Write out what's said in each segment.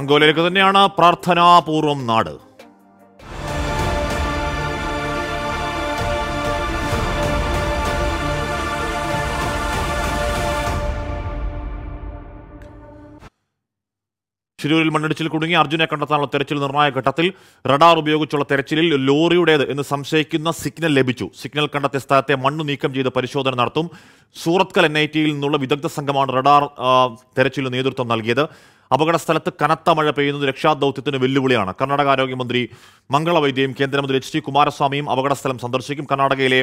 അങ്കോലയിലേക്ക് തന്നെയാണ് പ്രാർത്ഥനാപൂർവം നാട് ശിരൂരിൽ മണ്ണിടിച്ചിൽ കുടുങ്ങി അർജുനെ കണ്ടെത്താനുള്ള തെരച്ചിൽ നിർണായക ഘട്ടത്തിൽ റഡാർ ഉപയോഗിച്ചുള്ള തെരച്ചിലിൽ ലോറിയുടേത് എന്ന് സംശയിക്കുന്ന സിഗ്നൽ ലഭിച്ചു സിഗ്നൽ കണ്ടെത്തിയ സ്ഥലത്തെ മണ്ണ് നീക്കം ചെയ്ത് പരിശോധന നടത്തും സൂറത്കൽ എൻ ഐ ടിയിൽ നിന്നുള്ള വിദഗ്ധ സംഘമാണ് റഡാർ തെരച്ചിലിന് നേതൃത്വം നൽകിയത് അപകട സ്ഥലത്ത് കനത്ത മഴ പെയ്യുന്നത് രക്ഷാദൌത്യത്തിന് വെല്ലുവിളിയാണ് കർണാടക ആരോഗ്യമന്ത്രി മംഗള വൈദ്യയും കേന്ദ്രമന്ത്രി എച്ച് ടി കുമാരസ്വാമിയും അപകടസ്ഥലം സന്ദർശിക്കും കർണാടകയിലെ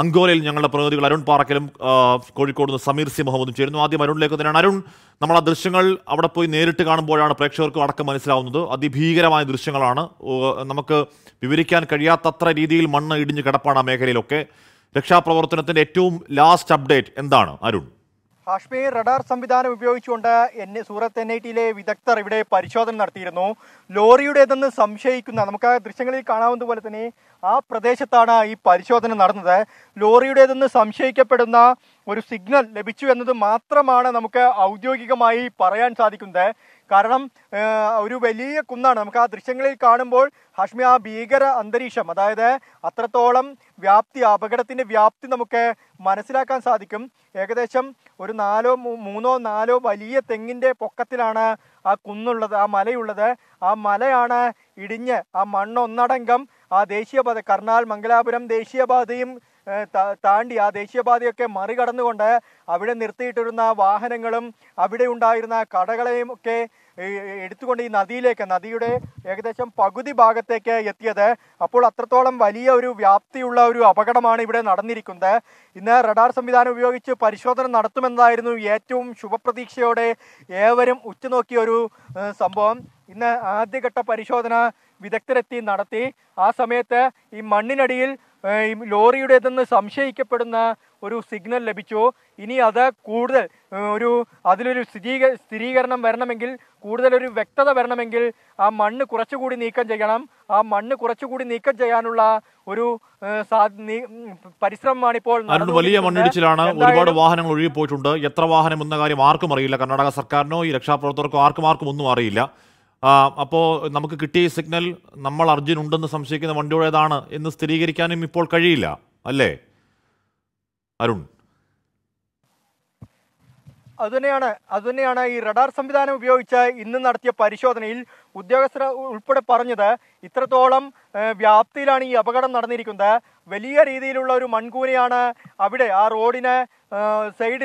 അങ്കോലയിൽ ഞങ്ങളുടെ പ്രതിനിധികൾ അരുൺ പാറക്കലും കോഴിക്കോട് നിന്ന് സമീർ സി മുഹമ്മദും ചേരുന്നു ആദ്യം അരുണിലേക്ക് തന്നെയാണ് അരുൺ നമ്മൾ ആ ദൃശ്യങ്ങൾ അവിടെ പോയി നേരിട്ട് കാണുമ്പോഴാണ് പ്രേക്ഷകർക്കും അടക്കം മനസ്സിലാവുന്നത് അതിഭീകരമായ ദൃശ്യങ്ങളാണ് നമുക്ക് വിവരിക്കാൻ കഴിയാത്തത്ര രീതിയിൽ മണ്ണ് ഇടിഞ്ഞ് കിടപ്പാണ് ആ മേഖലയിലൊക്കെ രക്ഷാപ്രവർത്തനത്തിന്റെ ഏറ്റവും ലാസ്റ്റ് അപ്ഡേറ്റ് എന്താണ് അരുൺ കാശ്മീർ റഡാർ സംവിധാനം ഉപയോഗിച്ചുകൊണ്ട് എൻ സൂറത്ത് എൻ ഐ ടിയിലെ വിദഗ്ധർ ഇവിടെ പരിശോധന നടത്തിയിരുന്നു ലോറിയുടേതെന്ന് സംശയിക്കുന്ന നമുക്ക് ആ ദൃശ്യങ്ങളിൽ കാണാവുന്നതുപോലെ തന്നെ ആ പ്രദേശത്താണ് ഈ പരിശോധന നടന്നത് ലോറിയുടേതെന്ന് സംശയിക്കപ്പെടുന്ന ഒരു സിഗ്നൽ ലഭിച്ചു എന്നത് മാത്രമാണ് നമുക്ക് ഔദ്യോഗികമായി പറയാൻ സാധിക്കുന്നത് കാരണം ഒരു വലിയ കുന്നാണ് നമുക്ക് ആ ദൃശ്യങ്ങളിൽ കാണുമ്പോൾ ഹാഷ്മി ആ ഭീകര അന്തരീക്ഷം അതായത് അത്രത്തോളം വ്യാപ്തി അപകടത്തിൻ്റെ വ്യാപ്തി നമുക്ക് മനസ്സിലാക്കാൻ സാധിക്കും ഏകദേശം ഒരു നാലോ മൂന്നോ നാലോ വലിയ തെങ്ങിൻ്റെ പൊക്കത്തിലാണ് ആ കുന്നുള്ളത് ആ മലയുള്ളത് ആ മലയാണ് ഇടിഞ്ഞ് ആ മണ്ണൊന്നടങ്കം ആ ദേശീയപാത കർണാൽ മംഗലാപുരം ദേശീയപാതയും താണ്ടി ആ ദേശീയപാതയൊക്കെ മറികടന്നുകൊണ്ട് അവിടെ നിർത്തിയിട്ടിരുന്ന വാഹനങ്ങളും അവിടെ ഉണ്ടായിരുന്ന കടകളെയും ഒക്കെ എടുത്തുകൊണ്ട് ഈ നദിയിലേക്ക് നദിയുടെ ഏകദേശം പകുതി ഭാഗത്തേക്ക് എത്തിയത് അപ്പോൾ അത്രത്തോളം വലിയ ഒരു വ്യാപ്തിയുള്ള ഒരു അപകടമാണ് ഇവിടെ നടന്നിരിക്കുന്നത് ഇന്ന് റഡാർ സംവിധാനം ഉപയോഗിച്ച് പരിശോധന നടത്തുമെന്നതായിരുന്നു ഏറ്റവും ശുഭപ്രതീക്ഷയോടെ ഏവരും ഉറ്റുനോക്കിയ ഒരു സംഭവം ഇന്ന് ആദ്യഘട്ട പരിശോധന വിദഗ്ധരെത്തി നടത്തി ആ സമയത്ത് ഈ മണ്ണിനടിയിൽ ലോറിയുടേതെന്ന് സംശയിക്കപ്പെടുന്ന ഒരു സിഗ്നൽ ലഭിച്ചു ഇനി അത് കൂടുതൽ ഒരു അതിലൊരു സ്ഥിരീക സ്ഥിരീകരണം വരണമെങ്കിൽ കൂടുതലൊരു വ്യക്തത വരണമെങ്കിൽ ആ മണ്ണ് കുറച്ചുകൂടി നീക്കം ചെയ്യണം ആ മണ്ണ് കുറച്ചുകൂടി നീക്കം ചെയ്യാനുള്ള ഒരു പരിശ്രമമാണ് ഇപ്പോൾ വലിയ മണ്ണിടിച്ചിലാണ് ഒരുപാട് വാഹനങ്ങൾ ഒഴുകിപ്പോയിട്ടുണ്ട് എത്ര വാഹനം എന്ന കാര്യം ആർക്കും അറിയില്ല കർണാടക സർക്കാരിനോ ഈ രക്ഷാപ്രവർത്തകർക്കോ ആർക്കും ആർക്കും ഒന്നും അറിയില്ല അപ്പോൾ നമുക്ക് കിട്ടിയ സിഗ്നൽ നമ്മൾ അർജുൻ ഉണ്ടെന്ന് സംശയിക്കുന്ന വണ്ടിയുടേതാണ് എന്ന് സ്ഥിരീകരിക്കാനും ഇപ്പോൾ കഴിയില്ല അല്ലേ അരുൺ അതുതന്നെയാണ് അതുതന്നെയാണ് ഈ റഡാർ സംവിധാനം ഉപയോഗിച്ച് ഇന്ന് നടത്തിയ പരിശോധനയിൽ ഉദ്യോഗസ്ഥർ ഉൾപ്പെടെ പറഞ്ഞത് ഇത്രത്തോളം വ്യാപ്തിയിലാണ് ഈ അപകടം നടന്നിരിക്കുന്നത് വലിയ രീതിയിലുള്ള ഒരു മൺകൂനയാണ് അവിടെ ആ റോഡിന് സൈഡിൽ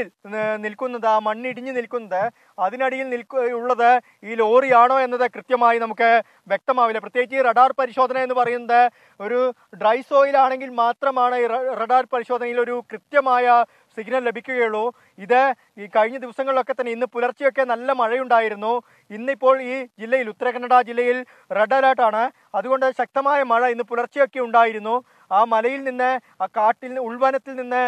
നിൽക്കുന്നത് ആ മണ്ണിടിഞ്ഞ് നിൽക്കുന്നത് അതിനടിയിൽ നിൽക്കു ഉള്ളത് ഈ ലോറിയാണോ എന്നത് കൃത്യമായി നമുക്ക് വ്യക്തമാവില്ല പ്രത്യേകിച്ച് ഈ റഡാർ പരിശോധന എന്ന് പറയുന്നത് ഒരു ഡ്രൈ സോയിലാണെങ്കിൽ മാത്രമാണ് ഈ റഡാർ പരിശോധനയിൽ ഒരു കൃത്യമായ സിഗ്നൽ ലഭിക്കുകയുള്ളൂ ഇത് ഈ കഴിഞ്ഞ ദിവസങ്ങളിലൊക്കെ തന്നെ ഇന്ന് പുലർച്ചെയൊക്കെ നല്ല മഴയുണ്ടായിരുന്നു ഇന്നിപ്പോൾ ഈ ജില്ലയിൽ ഉത്തരകന്നഡ ജില്ലയിൽ റെഡ് അലേർട്ടാണ് അതുകൊണ്ട് ശക്തമായ മഴ ഇന്ന് പുലർച്ചെയൊക്കെ ഉണ്ടായിരുന്നു ആ മലയിൽ നിന്ന് ആ കാട്ടിൽ ഉൾവനത്തിൽ നിന്ന്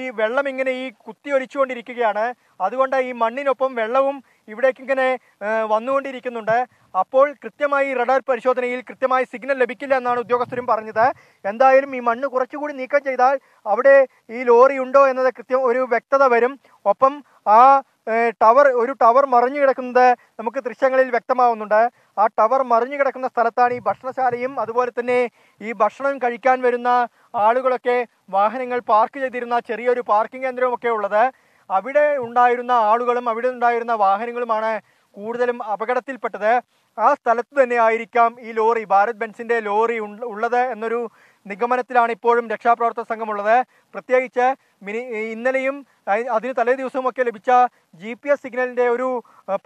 ഈ വെള്ളം ഇങ്ങനെ ഈ കുത്തി ഒലിച്ചുകൊണ്ടിരിക്കുകയാണ് അതുകൊണ്ട് ഈ മണ്ണിനൊപ്പം വെള്ളവും ഇവിടേക്ക് ഇങ്ങനെ വന്നുകൊണ്ടിരിക്കുന്നുണ്ട് അപ്പോൾ കൃത്യമായി റഡാർ പരിശോധനയിൽ കൃത്യമായി സിഗ്നൽ ലഭിക്കില്ല എന്നാണ് ഉദ്യോഗസ്ഥരും പറഞ്ഞത് എന്തായാലും ഈ മണ്ണ് കുറച്ചുകൂടി നീക്കം ചെയ്താൽ അവിടെ ഈ ലോറി ഉണ്ടോ എന്നത് കൃത്യം ഒരു വ്യക്തത വരും ഒപ്പം ആ ടവർ ഒരു ടവർ മറിഞ്ഞു കിടക്കുന്നത് നമുക്ക് ദൃശ്യങ്ങളിൽ വ്യക്തമാവുന്നുണ്ട് ആ ടവർ മറിഞ്ഞു കിടക്കുന്ന സ്ഥലത്താണ് ഈ ഭക്ഷണശാലയും അതുപോലെ തന്നെ ഈ ഭക്ഷണം കഴിക്കാൻ വരുന്ന ആളുകളൊക്കെ വാഹനങ്ങൾ പാർക്ക് ചെയ്തിരുന്ന ചെറിയൊരു പാർക്കിംഗ് കേന്ദ്രവുമൊക്കെ ഉള്ളത് അവിടെ ഉണ്ടായിരുന്ന ആളുകളും അവിടെ ഉണ്ടായിരുന്ന വാഹനങ്ങളുമാണ് കൂടുതലും അപകടത്തിൽപ്പെട്ടത് ആ സ്ഥലത്ത് തന്നെ ആയിരിക്കാം ഈ ലോറി ഭാരത് ബെൻസിൻ്റെ ലോറി ഉള്ളത് എന്നൊരു നിഗമനത്തിലാണ് ഇപ്പോഴും രക്ഷാപ്രവർത്തക സംഘമുള്ളത് പ്രത്യേകിച്ച് മിനി ഇന്നലെയും അതിന് തലേ ദിവസവുമൊക്കെ ലഭിച്ച ജി പി എസ് സിഗ്നലിൻ്റെ ഒരു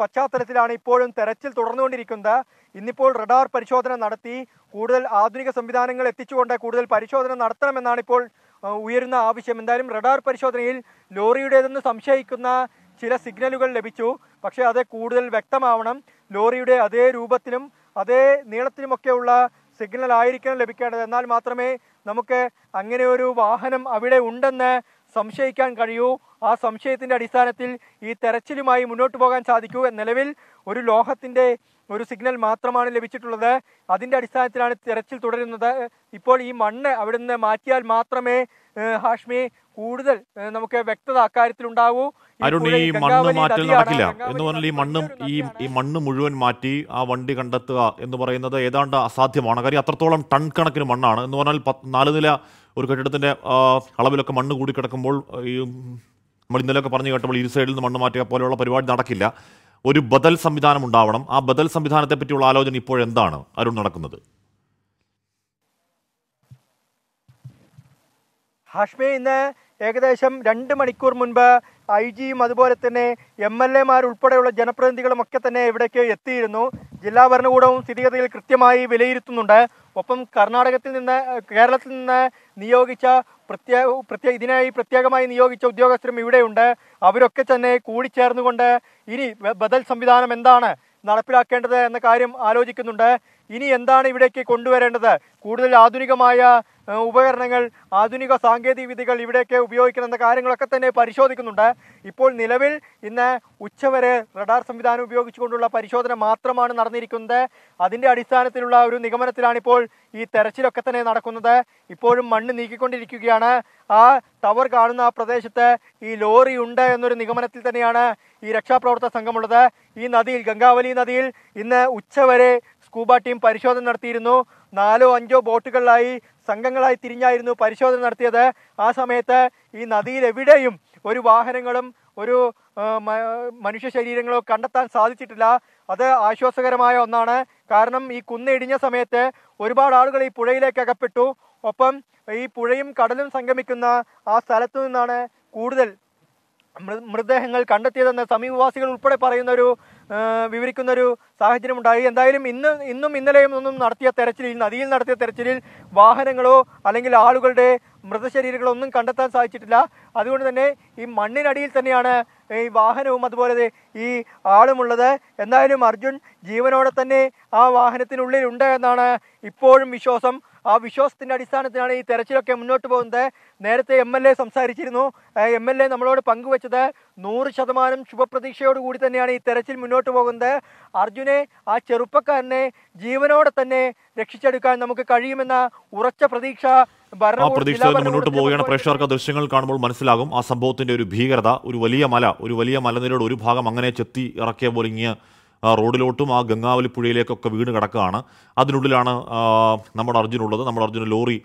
പശ്ചാത്തലത്തിലാണ് ഇപ്പോഴും തെരച്ചിൽ തുടർന്നുകൊണ്ടിരിക്കുന്നത് ഇന്നിപ്പോൾ റഡാർ പരിശോധന നടത്തി കൂടുതൽ ആധുനിക സംവിധാനങ്ങൾ എത്തിച്ചുകൊണ്ട് കൂടുതൽ പരിശോധന നടത്തണമെന്നാണ് ഇപ്പോൾ ഉയരുന്ന ആവശ്യം എന്തായാലും റഡാർ പരിശോധനയിൽ ലോറിയുടേതെന്ന് സംശയിക്കുന്ന ചില സിഗ്നലുകൾ ലഭിച്ചു പക്ഷേ അത് കൂടുതൽ വ്യക്തമാവണം ലോറിയുടെ അതേ രൂപത്തിലും അതേ നീളത്തിലുമൊക്കെയുള്ള സിഗ്നൽ ആയിരിക്കണം ലഭിക്കേണ്ടത് എന്നാൽ മാത്രമേ നമുക്ക് അങ്ങനെ ഒരു വാഹനം അവിടെ ഉണ്ടെന്ന് സംശയിക്കാൻ കഴിയൂ ആ സംശയത്തിൻ്റെ അടിസ്ഥാനത്തിൽ ഈ തെരച്ചിലുമായി മുന്നോട്ട് പോകാൻ സാധിക്കൂ നിലവിൽ ഒരു ലോഹത്തിൻ്റെ ഒരു സിഗ്നൽ മാത്രമാണ് ലഭിച്ചിട്ടുള്ളത് അതിൻ്റെ അടിസ്ഥാനത്തിലാണ് തെരച്ചിൽ തുടരുന്നത് ഇപ്പോൾ ഈ മണ്ണ് അവിടെ നിന്ന് മാറ്റിയാൽ മാത്രമേ ഹാഷ്മി കൂടുതൽ നമുക്ക് വ്യക്തത അക്കാര്യത്തിലുണ്ടാവൂ അരുൺ ഈ മണ്ണ് മാറ്റൽ നടക്കില്ല എന്ന് പറഞ്ഞാൽ ഈ മണ്ണും ഈ ഈ മണ്ണ് മുഴുവൻ മാറ്റി ആ വണ്ടി കണ്ടെത്തുക എന്ന് പറയുന്നത് ഏതാണ്ട് അസാധ്യമാണ് കാര്യം അത്രത്തോളം ടൺ കണക്കിന് മണ്ണാണ് എന്ന് പറഞ്ഞാൽ നാല് നില ഒരു കെട്ടിടത്തിൻ്റെ അളവിലൊക്കെ മണ്ണ് കൂടി കിടക്കുമ്പോൾ ഈ നമ്മൾ ഇന്നലെയൊക്കെ പറഞ്ഞു കേട്ടപ്പോൾ ഇരു സൈഡിൽ നിന്ന് മണ്ണ് മാറ്റുക പോലെയുള്ള പരിപാടി നടക്കില്ല ഒരു ബദൽ സംവിധാനം ഉണ്ടാവണം ആ ബദൽ സംവിധാനത്തെ പറ്റിയുള്ള ആലോചന ഇപ്പോഴെന്താണ് അരുൺ നടക്കുന്നത് ഹാഷ്മി ഇന്ന് ഏകദേശം രണ്ട് മണിക്കൂർ മുൻപ് ഐ ജിയും അതുപോലെ തന്നെ എം എൽ ഉൾപ്പെടെയുള്ള ജനപ്രതിനിധികളും ഒക്കെ തന്നെ ഇവിടേക്ക് എത്തിയിരുന്നു ജില്ലാ ഭരണകൂടവും സ്ഥിതിഗതികൾ കൃത്യമായി വിലയിരുത്തുന്നുണ്ട് ഒപ്പം കർണാടകത്തിൽ നിന്ന് കേരളത്തിൽ നിന്ന് നിയോഗിച്ച പ്രത്യേക പ്രത്യേക ഇതിനായി പ്രത്യേകമായി നിയോഗിച്ച ഉദ്യോഗസ്ഥരും ഇവിടെയുണ്ട് അവരൊക്കെ തന്നെ കൂടിച്ചേർന്നുകൊണ്ട് ഇനി ബദൽ സംവിധാനം എന്താണ് നടപ്പിലാക്കേണ്ടത് എന്ന കാര്യം ആലോചിക്കുന്നുണ്ട് ഇനി എന്താണ് ഇവിടേക്ക് കൊണ്ടുവരേണ്ടത് കൂടുതൽ ആധുനികമായ ഉപകരണങ്ങൾ ആധുനിക സാങ്കേതിക വിദ്യകൾ ഇവിടെയൊക്കെ ഉപയോഗിക്കണമെന്ന കാര്യങ്ങളൊക്കെ തന്നെ പരിശോധിക്കുന്നുണ്ട് ഇപ്പോൾ നിലവിൽ ഇന്ന് ഉച്ചവരെ റഡാർ സംവിധാനം ഉപയോഗിച്ചുകൊണ്ടുള്ള പരിശോധന മാത്രമാണ് നടന്നിരിക്കുന്നത് അതിൻ്റെ അടിസ്ഥാനത്തിലുള്ള ഒരു നിഗമനത്തിലാണിപ്പോൾ ഈ തെരച്ചിലൊക്കെ തന്നെ നടക്കുന്നത് ഇപ്പോഴും മണ്ണ് നീക്കിക്കൊണ്ടിരിക്കുകയാണ് ആ ടവർ കാണുന്ന ആ പ്രദേശത്ത് ഈ ലോറി ഉണ്ട് എന്നൊരു നിഗമനത്തിൽ തന്നെയാണ് ഈ രക്ഷാപ്രവർത്തക സംഘമുള്ളത് ഈ നദിയിൽ ഗംഗാവലി നദിയിൽ ഇന്ന് ഉച്ചവരെ സ്കൂബ ടീം പരിശോധന നടത്തിയിരുന്നു നാലോ അഞ്ചോ ബോട്ടുകളിലായി സംഘങ്ങളായി തിരിഞ്ഞായിരുന്നു പരിശോധന നടത്തിയത് ആ സമയത്ത് ഈ നദിയിൽ എവിടെയും ഒരു വാഹനങ്ങളും ഒരു മനുഷ്യ ശരീരങ്ങളോ കണ്ടെത്താൻ സാധിച്ചിട്ടില്ല അത് ആശ്വാസകരമായ ഒന്നാണ് കാരണം ഈ കുന്നിടിഞ്ഞ സമയത്ത് ഒരുപാട് ആളുകൾ ഈ പുഴയിലേക്ക് അകപ്പെട്ടു ഒപ്പം ഈ പുഴയും കടലും സംഗമിക്കുന്ന ആ സ്ഥലത്തു നിന്നാണ് കൂടുതൽ മൃതദേഹങ്ങൾ കണ്ടെത്തിയതെന്ന് സമീപവാസികൾ ഉൾപ്പെടെ പറയുന്ന ഒരു വിവരിക്കുന്ന സാഹചര്യം സാഹചര്യമുണ്ടായി എന്തായാലും ഇന്ന് ഇന്നും ഇന്നലെയും ഒന്നും നടത്തിയ തെരച്ചിലിൽ നദിയിൽ നടത്തിയ തെരച്ചിലിൽ വാഹനങ്ങളോ അല്ലെങ്കിൽ ആളുകളുടെ മൃതശരീരങ്ങളോ ഒന്നും കണ്ടെത്താൻ സാധിച്ചിട്ടില്ല അതുകൊണ്ട് തന്നെ ഈ മണ്ണിനടിയിൽ തന്നെയാണ് ഈ വാഹനവും അതുപോലെ ഈ ആളുമുള്ളത് എന്തായാലും അർജുൻ ജീവനോടെ തന്നെ ആ വാഹനത്തിനുള്ളിലുണ്ട് എന്നാണ് ഇപ്പോഴും വിശ്വാസം ആ വിശ്വാസത്തിൻ്റെ അടിസ്ഥാനത്തിലാണ് ഈ തെരച്ചിലൊക്കെ മുന്നോട്ട് പോകുന്നത് നേരത്തെ എം എൽ എ സംസാരിച്ചിരുന്നു എം എൽ എ നമ്മളോട് പങ്കുവച്ചത് നൂറ് ശതമാനം ശുഭപ്രതീക്ഷയോടുകൂടി തന്നെയാണ് ഈ തെരച്ചിൽ മുന്നോട്ട് പോകുന്നത് അർജുനെ ആ ചെറുപ്പക്കാരനെ ജീവനോടെ തന്നെ രക്ഷിച്ചെടുക്കാൻ നമുക്ക് കഴിയുമെന്ന ഉറച്ച പ്രതീക്ഷ ആ പ്രതീക്ഷയിൽ മുന്നോട്ട് പോവുകയാണ് പ്രേക്ഷകർക്ക് ദൃശ്യങ്ങൾ കാണുമ്പോൾ മനസ്സിലാകും ആ സംഭവത്തിന്റെ ഒരു ഭീകരത ഒരു വലിയ മല ഒരു വലിയ മലനിരയുടെ ഒരു ഭാഗം അങ്ങനെ ചെത്തി ഇറക്കിയ പോലെ ഇങ്ങനെ റോഡിലോട്ടും ആ ഗംഗാവലി പുഴയിലേക്കൊക്കെ വീണ് കിടക്കുകയാണ് അതിനുള്ളിലാണ് നമ്മുടെ അർജുനുള്ളത് നമ്മുടെ അർജുന ലോറി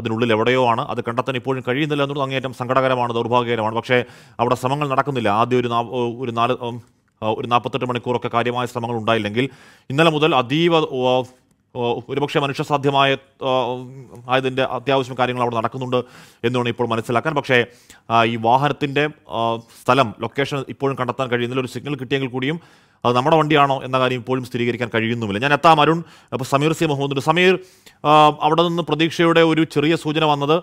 അതിനുള്ളിൽ എവിടെയോ ആണ് അത് കണ്ടെത്താൻ ഇപ്പോഴും കഴിയുന്നില്ല എന്നുള്ളത് അങ്ങേയറ്റം സങ്കടകരമാണ് ദൗർഭാഗ്യകരമാണ് പക്ഷേ അവിടെ ശ്രമങ്ങൾ നടക്കുന്നില്ല ആദ്യം ഒരു ഒരു നാല് ഒരു നാൽപ്പത്തെട്ട് മണിക്കൂറൊക്കെ കാര്യമായ ശ്രമങ്ങൾ ഉണ്ടായില്ലെങ്കിൽ ഇന്നലെ മുതൽ അതീവ ഒരുപക്ഷെ മനുഷ്യസാധ്യമായ ആയതിൻ്റെ അത്യാവശ്യം കാര്യങ്ങൾ അവിടെ നടക്കുന്നുണ്ട് എന്ന് വേണം ഇപ്പോൾ മനസ്സിലാക്കാൻ പക്ഷേ ഈ വാഹനത്തിൻ്റെ സ്ഥലം ലൊക്കേഷൻ ഇപ്പോഴും കണ്ടെത്താൻ കഴിയുന്നില്ല ഒരു സിഗ്നൽ കിട്ടിയെങ്കിൽ കൂടിയും അത് നമ്മുടെ വണ്ടിയാണോ എന്ന കാര്യം ഇപ്പോഴും സ്ഥിരീകരിക്കാൻ കഴിയുന്നുമില്ല ഞാൻ എത്താം അരുൺ അപ്പോൾ സമീർ സി മുഹമ്മദ് സമീർ അവിടെ നിന്ന് പ്രതീക്ഷയുടെ ഒരു ചെറിയ സൂചന വന്നത്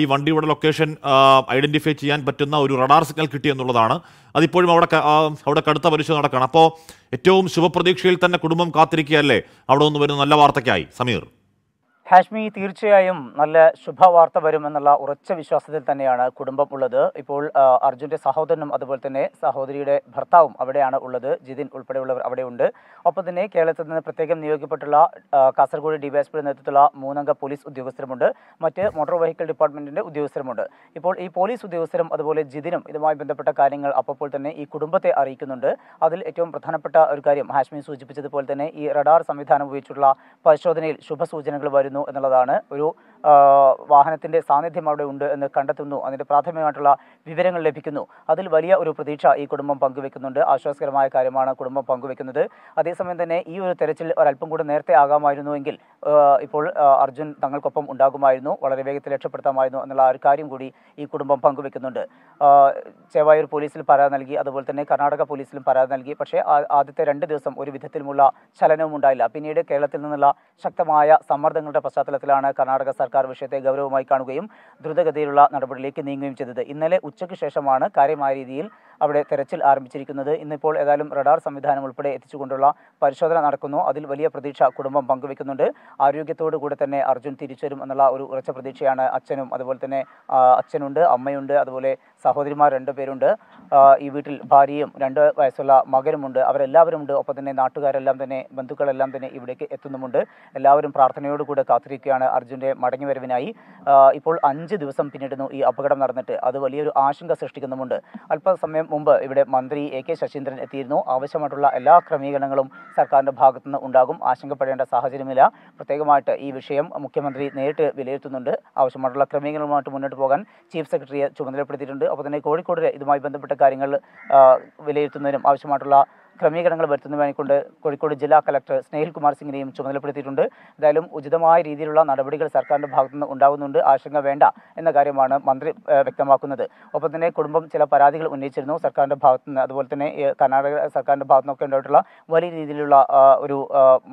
ഈ വണ്ടിയുടെ ലൊക്കേഷൻ ഐഡൻറ്റിഫൈ ചെയ്യാൻ പറ്റുന്ന ഒരു റഡാർ സിഗ്നൽ എന്നുള്ളതാണ് അതിപ്പോഴും അവിടെ അവിടെ കടുത്ത പരിശോധന നടക്കണം അപ്പോൾ ഏറ്റവും ശുഭപ്രതീക്ഷയിൽ തന്നെ കുടുംബം കാത്തിരിക്കുകയല്ലേ അവിടെ നിന്ന് വരുന്ന നല്ല വാർത്തയ്ക്കായി സമീർ ഹാഷ്മി തീർച്ചയായും നല്ല ശുഭവാർത്ത വരുമെന്നുള്ള ഉറച്ച വിശ്വാസത്തിൽ തന്നെയാണ് കുടുംബം ഉള്ളത് ഇപ്പോൾ അർജുൻ്റെ സഹോദരനും അതുപോലെ തന്നെ സഹോദരിയുടെ ഭർത്താവും അവിടെയാണ് ഉള്ളത് ജിതിൻ ഉൾപ്പെടെയുള്ളവർ അവിടെയുണ്ട് ഒപ്പം തന്നെ കേരളത്തിൽ നിന്ന് പ്രത്യേകം നിയോഗിക്കപ്പെട്ടുള്ള കാസർഗോഡ് ഡിവൈഎസ്പിയുടെ നേതൃത്വത്തിലുള്ള മൂന്നംഗ പോലീസ് ഉദ്യോഗസ്ഥരുമുണ്ട് മറ്റ് മോട്ടോർ വെഹിക്കിൾ ഡിപ്പാർട്ട്മെന്റിന്റെ ഉദ്യോഗസ്ഥരുമുണ്ട് ഇപ്പോൾ ഈ പോലീസ് ഉദ്യോഗസ്ഥരും അതുപോലെ ജിതിനും ഇതുമായി ബന്ധപ്പെട്ട കാര്യങ്ങൾ അപ്പോൾ തന്നെ ഈ കുടുംബത്തെ അറിയിക്കുന്നുണ്ട് അതിൽ ഏറ്റവും പ്രധാനപ്പെട്ട ഒരു കാര്യം ഹാഷ്മി സൂചിപ്പിച്ചതുപോലെ തന്നെ ഈ റഡാർ സംവിധാനം ഉപയോഗിച്ചുള്ള പരിശോധനയിൽ ശുഭസൂചനകൾ വരുന്നു എന്നുള്ളതാണ് ഒരു വാഹനത്തിൻ്റെ സാന്നിധ്യം അവിടെ ഉണ്ട് എന്ന് കണ്ടെത്തുന്നു അതിൻ്റെ പ്രാഥമികമായിട്ടുള്ള വിവരങ്ങൾ ലഭിക്കുന്നു അതിൽ വലിയ ഒരു പ്രതീക്ഷ ഈ കുടുംബം പങ്കുവെക്കുന്നുണ്ട് ആശ്വാസകരമായ കാര്യമാണ് കുടുംബം പങ്കുവെക്കുന്നത് അതേസമയം തന്നെ ഈ ഒരു തെരച്ചിൽ ഒരല്പം കൂടി നേരത്തെ ആകാമായിരുന്നുവെങ്കിൽ ഇപ്പോൾ അർജുൻ തങ്ങൾക്കൊപ്പം ഉണ്ടാകുമായിരുന്നു വളരെ വേഗത്തിൽ രക്ഷപ്പെടുത്താമായിരുന്നു എന്നുള്ള ആ ഒരു കാര്യം കൂടി ഈ കുടുംബം പങ്കുവെക്കുന്നുണ്ട് ചേവായൂർ പോലീസിൽ പരാതി നൽകി അതുപോലെ തന്നെ കർണാടക പോലീസിലും പരാതി നൽകി പക്ഷേ ആദ്യത്തെ രണ്ട് ദിവസം ഒരു വിധത്തിലുമുള്ള ചലനവും ഉണ്ടായില്ല പിന്നീട് കേരളത്തിൽ നിന്നുള്ള ശക്തമായ സമ്മർദ്ദങ്ങളുടെ പശ്ചാത്തലത്തിലാണ് കർണാടക സർക്കാർ സർക്കാർ വിഷയത്തെ ഗൗരവമായി കാണുകയും ദ്രുതഗതിയിലുള്ള നടപടിയിലേക്ക് നീങ്ങുകയും ചെയ്തത് ഇന്നലെ ഉച്ചയ്ക്ക് ശേഷമാണ് കാര്യമായ രീതിയിൽ അവിടെ തെരച്ചിൽ ആരംഭിച്ചിരിക്കുന്നത് ഇന്നിപ്പോൾ ഏതായാലും റഡാർ സംവിധാനം ഉൾപ്പെടെ എത്തിച്ചുകൊണ്ടുള്ള പരിശോധന നടക്കുന്നു അതിൽ വലിയ പ്രതീക്ഷ കുടുംബം പങ്കുവെക്കുന്നുണ്ട് ആരോഗ്യത്തോടു കൂടെ തന്നെ അർജുൻ തിരിച്ചുവരും എന്നുള്ള ഒരു ഉറച്ച പ്രതീക്ഷയാണ് അച്ഛനും അതുപോലെ തന്നെ അച്ഛനുണ്ട് അമ്മയുണ്ട് അതുപോലെ സഹോദരിമാർ രണ്ടുപേരുണ്ട് ഈ വീട്ടിൽ ഭാര്യയും രണ്ട് വയസ്സുള്ള മകനുമുണ്ട് അവരെല്ലാവരും ഉണ്ട് ഒപ്പം തന്നെ നാട്ടുകാരെല്ലാം തന്നെ ബന്ധുക്കളെല്ലാം തന്നെ ഇവിടേക്ക് എത്തുന്നുമുണ്ട് എല്ലാവരും പ്രാർത്ഥനയോടുകൂടെ കാത്തിരിക്കുകയാണ് അർജുൻ്റെ മടങ്ങിവരവിനായി ഇപ്പോൾ അഞ്ച് ദിവസം പിന്നിടുന്നു ഈ അപകടം നടന്നിട്ട് അത് വലിയൊരു ആശങ്ക സൃഷ്ടിക്കുന്നുമുണ്ട് അല്പസമയം മുമ്പ് ഇവിടെ മന്ത്രി എ കെ ശശീന്ദ്രൻ എത്തിയിരുന്നു ആവശ്യമായിട്ടുള്ള എല്ലാ ക്രമീകരണങ്ങളും സർക്കാരിൻ്റെ ഭാഗത്തുനിന്ന് ഉണ്ടാകും ആശങ്കപ്പെടേണ്ട സാഹചര്യമില്ല പ്രത്യേകമായിട്ട് ഈ വിഷയം മുഖ്യമന്ത്രി നേരിട്ട് വിലയിരുത്തുന്നുണ്ട് ആവശ്യമായിട്ടുള്ള ക്രമീകരണങ്ങളുമായിട്ട് മുന്നോട്ട് പോകാൻ ചീഫ് സെക്രട്ടറിയെ ചുമതലപ്പെടുത്തിയിട്ടുണ്ട് അപ്പോൾ തന്നെ കോഴിക്കോടിലെ ഇതുമായി ബന്ധപ്പെട്ട കാര്യങ്ങൾ വിലയിരുത്തുന്നതിനും ആവശ്യമായിട്ടുള്ള ക്രമീകരണങ്ങൾ വരുത്തുന്നതിനെക്കൊണ്ട് കോഴിക്കോട് ജില്ലാ കളക്ടർ സ്നേഹിൽ കുമാർ സിംഗിനെയും ചുമതലപ്പെടുത്തിയിട്ടുണ്ട് എന്തായാലും ഉചിതമായ രീതിയിലുള്ള നടപടികൾ സർക്കാരിൻ്റെ ഭാഗത്തുനിന്ന് ഉണ്ടാകുന്നുണ്ട് ആശങ്ക വേണ്ട എന്ന കാര്യമാണ് മന്ത്രി വ്യക്തമാക്കുന്നത് ഒപ്പം തന്നെ കുടുംബം ചില പരാതികൾ ഉന്നയിച്ചിരുന്നു സർക്കാരിൻ്റെ ഭാഗത്തുനിന്ന് അതുപോലെ തന്നെ കർണാടക സർക്കാരിൻ്റെ ഭാഗത്തുനിന്നൊക്കെ ഉണ്ടായിട്ടുള്ള വലിയ രീതിയിലുള്ള ഒരു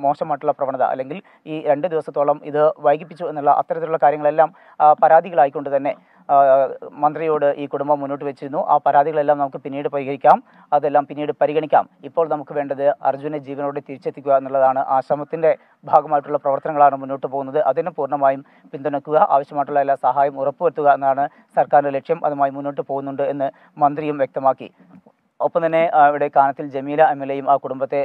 മോശമായിട്ടുള്ള പ്രവണത അല്ലെങ്കിൽ ഈ രണ്ട് ദിവസത്തോളം ഇത് വൈകിപ്പിച്ചു എന്നുള്ള അത്തരത്തിലുള്ള കാര്യങ്ങളെല്ലാം പരാതികളായിക്കൊണ്ട് തന്നെ മന്ത്രിയോട് ഈ കുടുംബം മുന്നോട്ട് വെച്ചിരുന്നു ആ പരാതികളെല്ലാം നമുക്ക് പിന്നീട് പരിഹരിക്കാം അതെല്ലാം പിന്നീട് പരിഗണിക്കാം ഇപ്പോൾ നമുക്ക് വേണ്ടത് അർജുനെ ജീവനോടെ തിരിച്ചെത്തിക്കുക എന്നുള്ളതാണ് ആശ്രമത്തിൻ്റെ ഭാഗമായിട്ടുള്ള പ്രവർത്തനങ്ങളാണ് മുന്നോട്ട് പോകുന്നത് അതിന് പൂർണ്ണമായും പിന്തുണയ്ക്കുക ആവശ്യമായിട്ടുള്ള എല്ലാ സഹായം ഉറപ്പുവരുത്തുക എന്നാണ് സർക്കാരിൻ്റെ ലക്ഷ്യം അതുമായി മുന്നോട്ട് പോകുന്നുണ്ട് എന്ന് മന്ത്രിയും വ്യക്തമാക്കി ഒപ്പം തന്നെ ഇവിടെ കാനത്തിൽ ജമീല എം എൽ എയും ആ കുടുംബത്തെ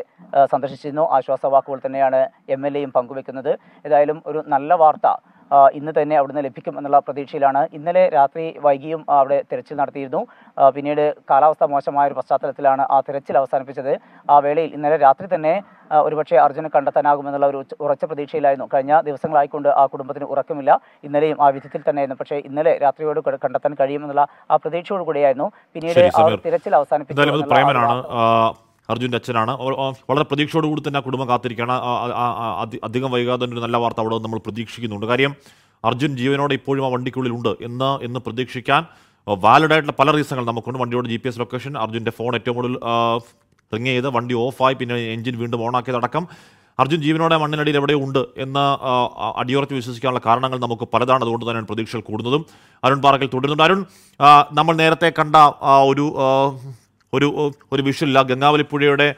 സന്ദർശിച്ചിരുന്നു ആശ്വാസ വാക്കുകൾ തന്നെയാണ് എം എൽ എയും പങ്കുവെക്കുന്നത് ഏതായാലും ഒരു നല്ല വാർത്ത ഇന്ന് തന്നെ അവിടുന്ന് ലഭിക്കും എന്നുള്ള പ്രതീക്ഷയിലാണ് ഇന്നലെ രാത്രി വൈകിയും അവിടെ തിരച്ചിൽ നടത്തിയിരുന്നു പിന്നീട് കാലാവസ്ഥ മോശമായ ഒരു പശ്ചാത്തലത്തിലാണ് ആ തിരച്ചിൽ അവസാനിപ്പിച്ചത് ആ വേളയിൽ ഇന്നലെ രാത്രി തന്നെ ഒരുപക്ഷെ അർജുനെ കണ്ടെത്താനാകുമെന്നുള്ള ഒരു ഉറച്ച പ്രതീക്ഷയിലായിരുന്നു കഴിഞ്ഞ ദിവസങ്ങളായിക്കൊണ്ട് ആ കുടുംബത്തിന് ഉറക്കമില്ല ഇന്നലെയും ആ വിധത്തിൽ തന്നെയായിരുന്നു പക്ഷേ ഇന്നലെ രാത്രിയോട് കണ്ടെത്താൻ കഴിയുമെന്നുള്ള ആ പ്രതീക്ഷയോടുകൂടിയായിരുന്നു പിന്നീട് തിരച്ചിൽ അവസാനിപ്പിച്ചു അർജുൻ്റെ അച്ഛനാണ് വളരെ പ്രതീക്ഷയോടുകൂടി തന്നെ ആ കുടുംബം കാത്തിരിക്കുകയാണ് അധികം വൈകാതെ ഒരു നല്ല വാർത്ത അവിടെ നമ്മൾ പ്രതീക്ഷിക്കുന്നുണ്ട് കാര്യം അർജുൻ ജീവനോടെ ഇപ്പോഴും ആ വണ്ടിക്കുള്ളിലുണ്ട് എന്ന് എന്ന് പ്രതീക്ഷിക്കാൻ വാലിഡ് ആയിട്ടുള്ള പല റീസണുകൾ നമുക്കുണ്ട് വണ്ടിയുടെ ജി പി എസ് ലൊക്കേഷൻ അർജുൻ്റെ ഫോൺ ഏറ്റവും കൂടുതൽ റിങ് ചെയ്ത് വണ്ടി ഓഫായി പിന്നെ എഞ്ചിൻ വീണ്ടും ഓൺ ഓണാക്കിയതടക്കം അർജുൻ ജീവനോടെ മണ്ണിനടിയിൽ എവിടെയോ ഉണ്ട് എന്ന് അടിയുറച്ച് വിശ്വസിക്കാനുള്ള കാരണങ്ങൾ നമുക്ക് പലതാണ് അതുകൊണ്ട് തന്നെയാണ് പ്രതീക്ഷകൾ കൂടുന്നതും അരുൺ പാറക്കിൽ തുടരുന്നുണ്ട് അരുൺ നമ്മൾ നേരത്തെ കണ്ട ഒരു ഒരു ഒരു വിഷ്വലില്ല ഗംഗാവലി പുഴയുടെ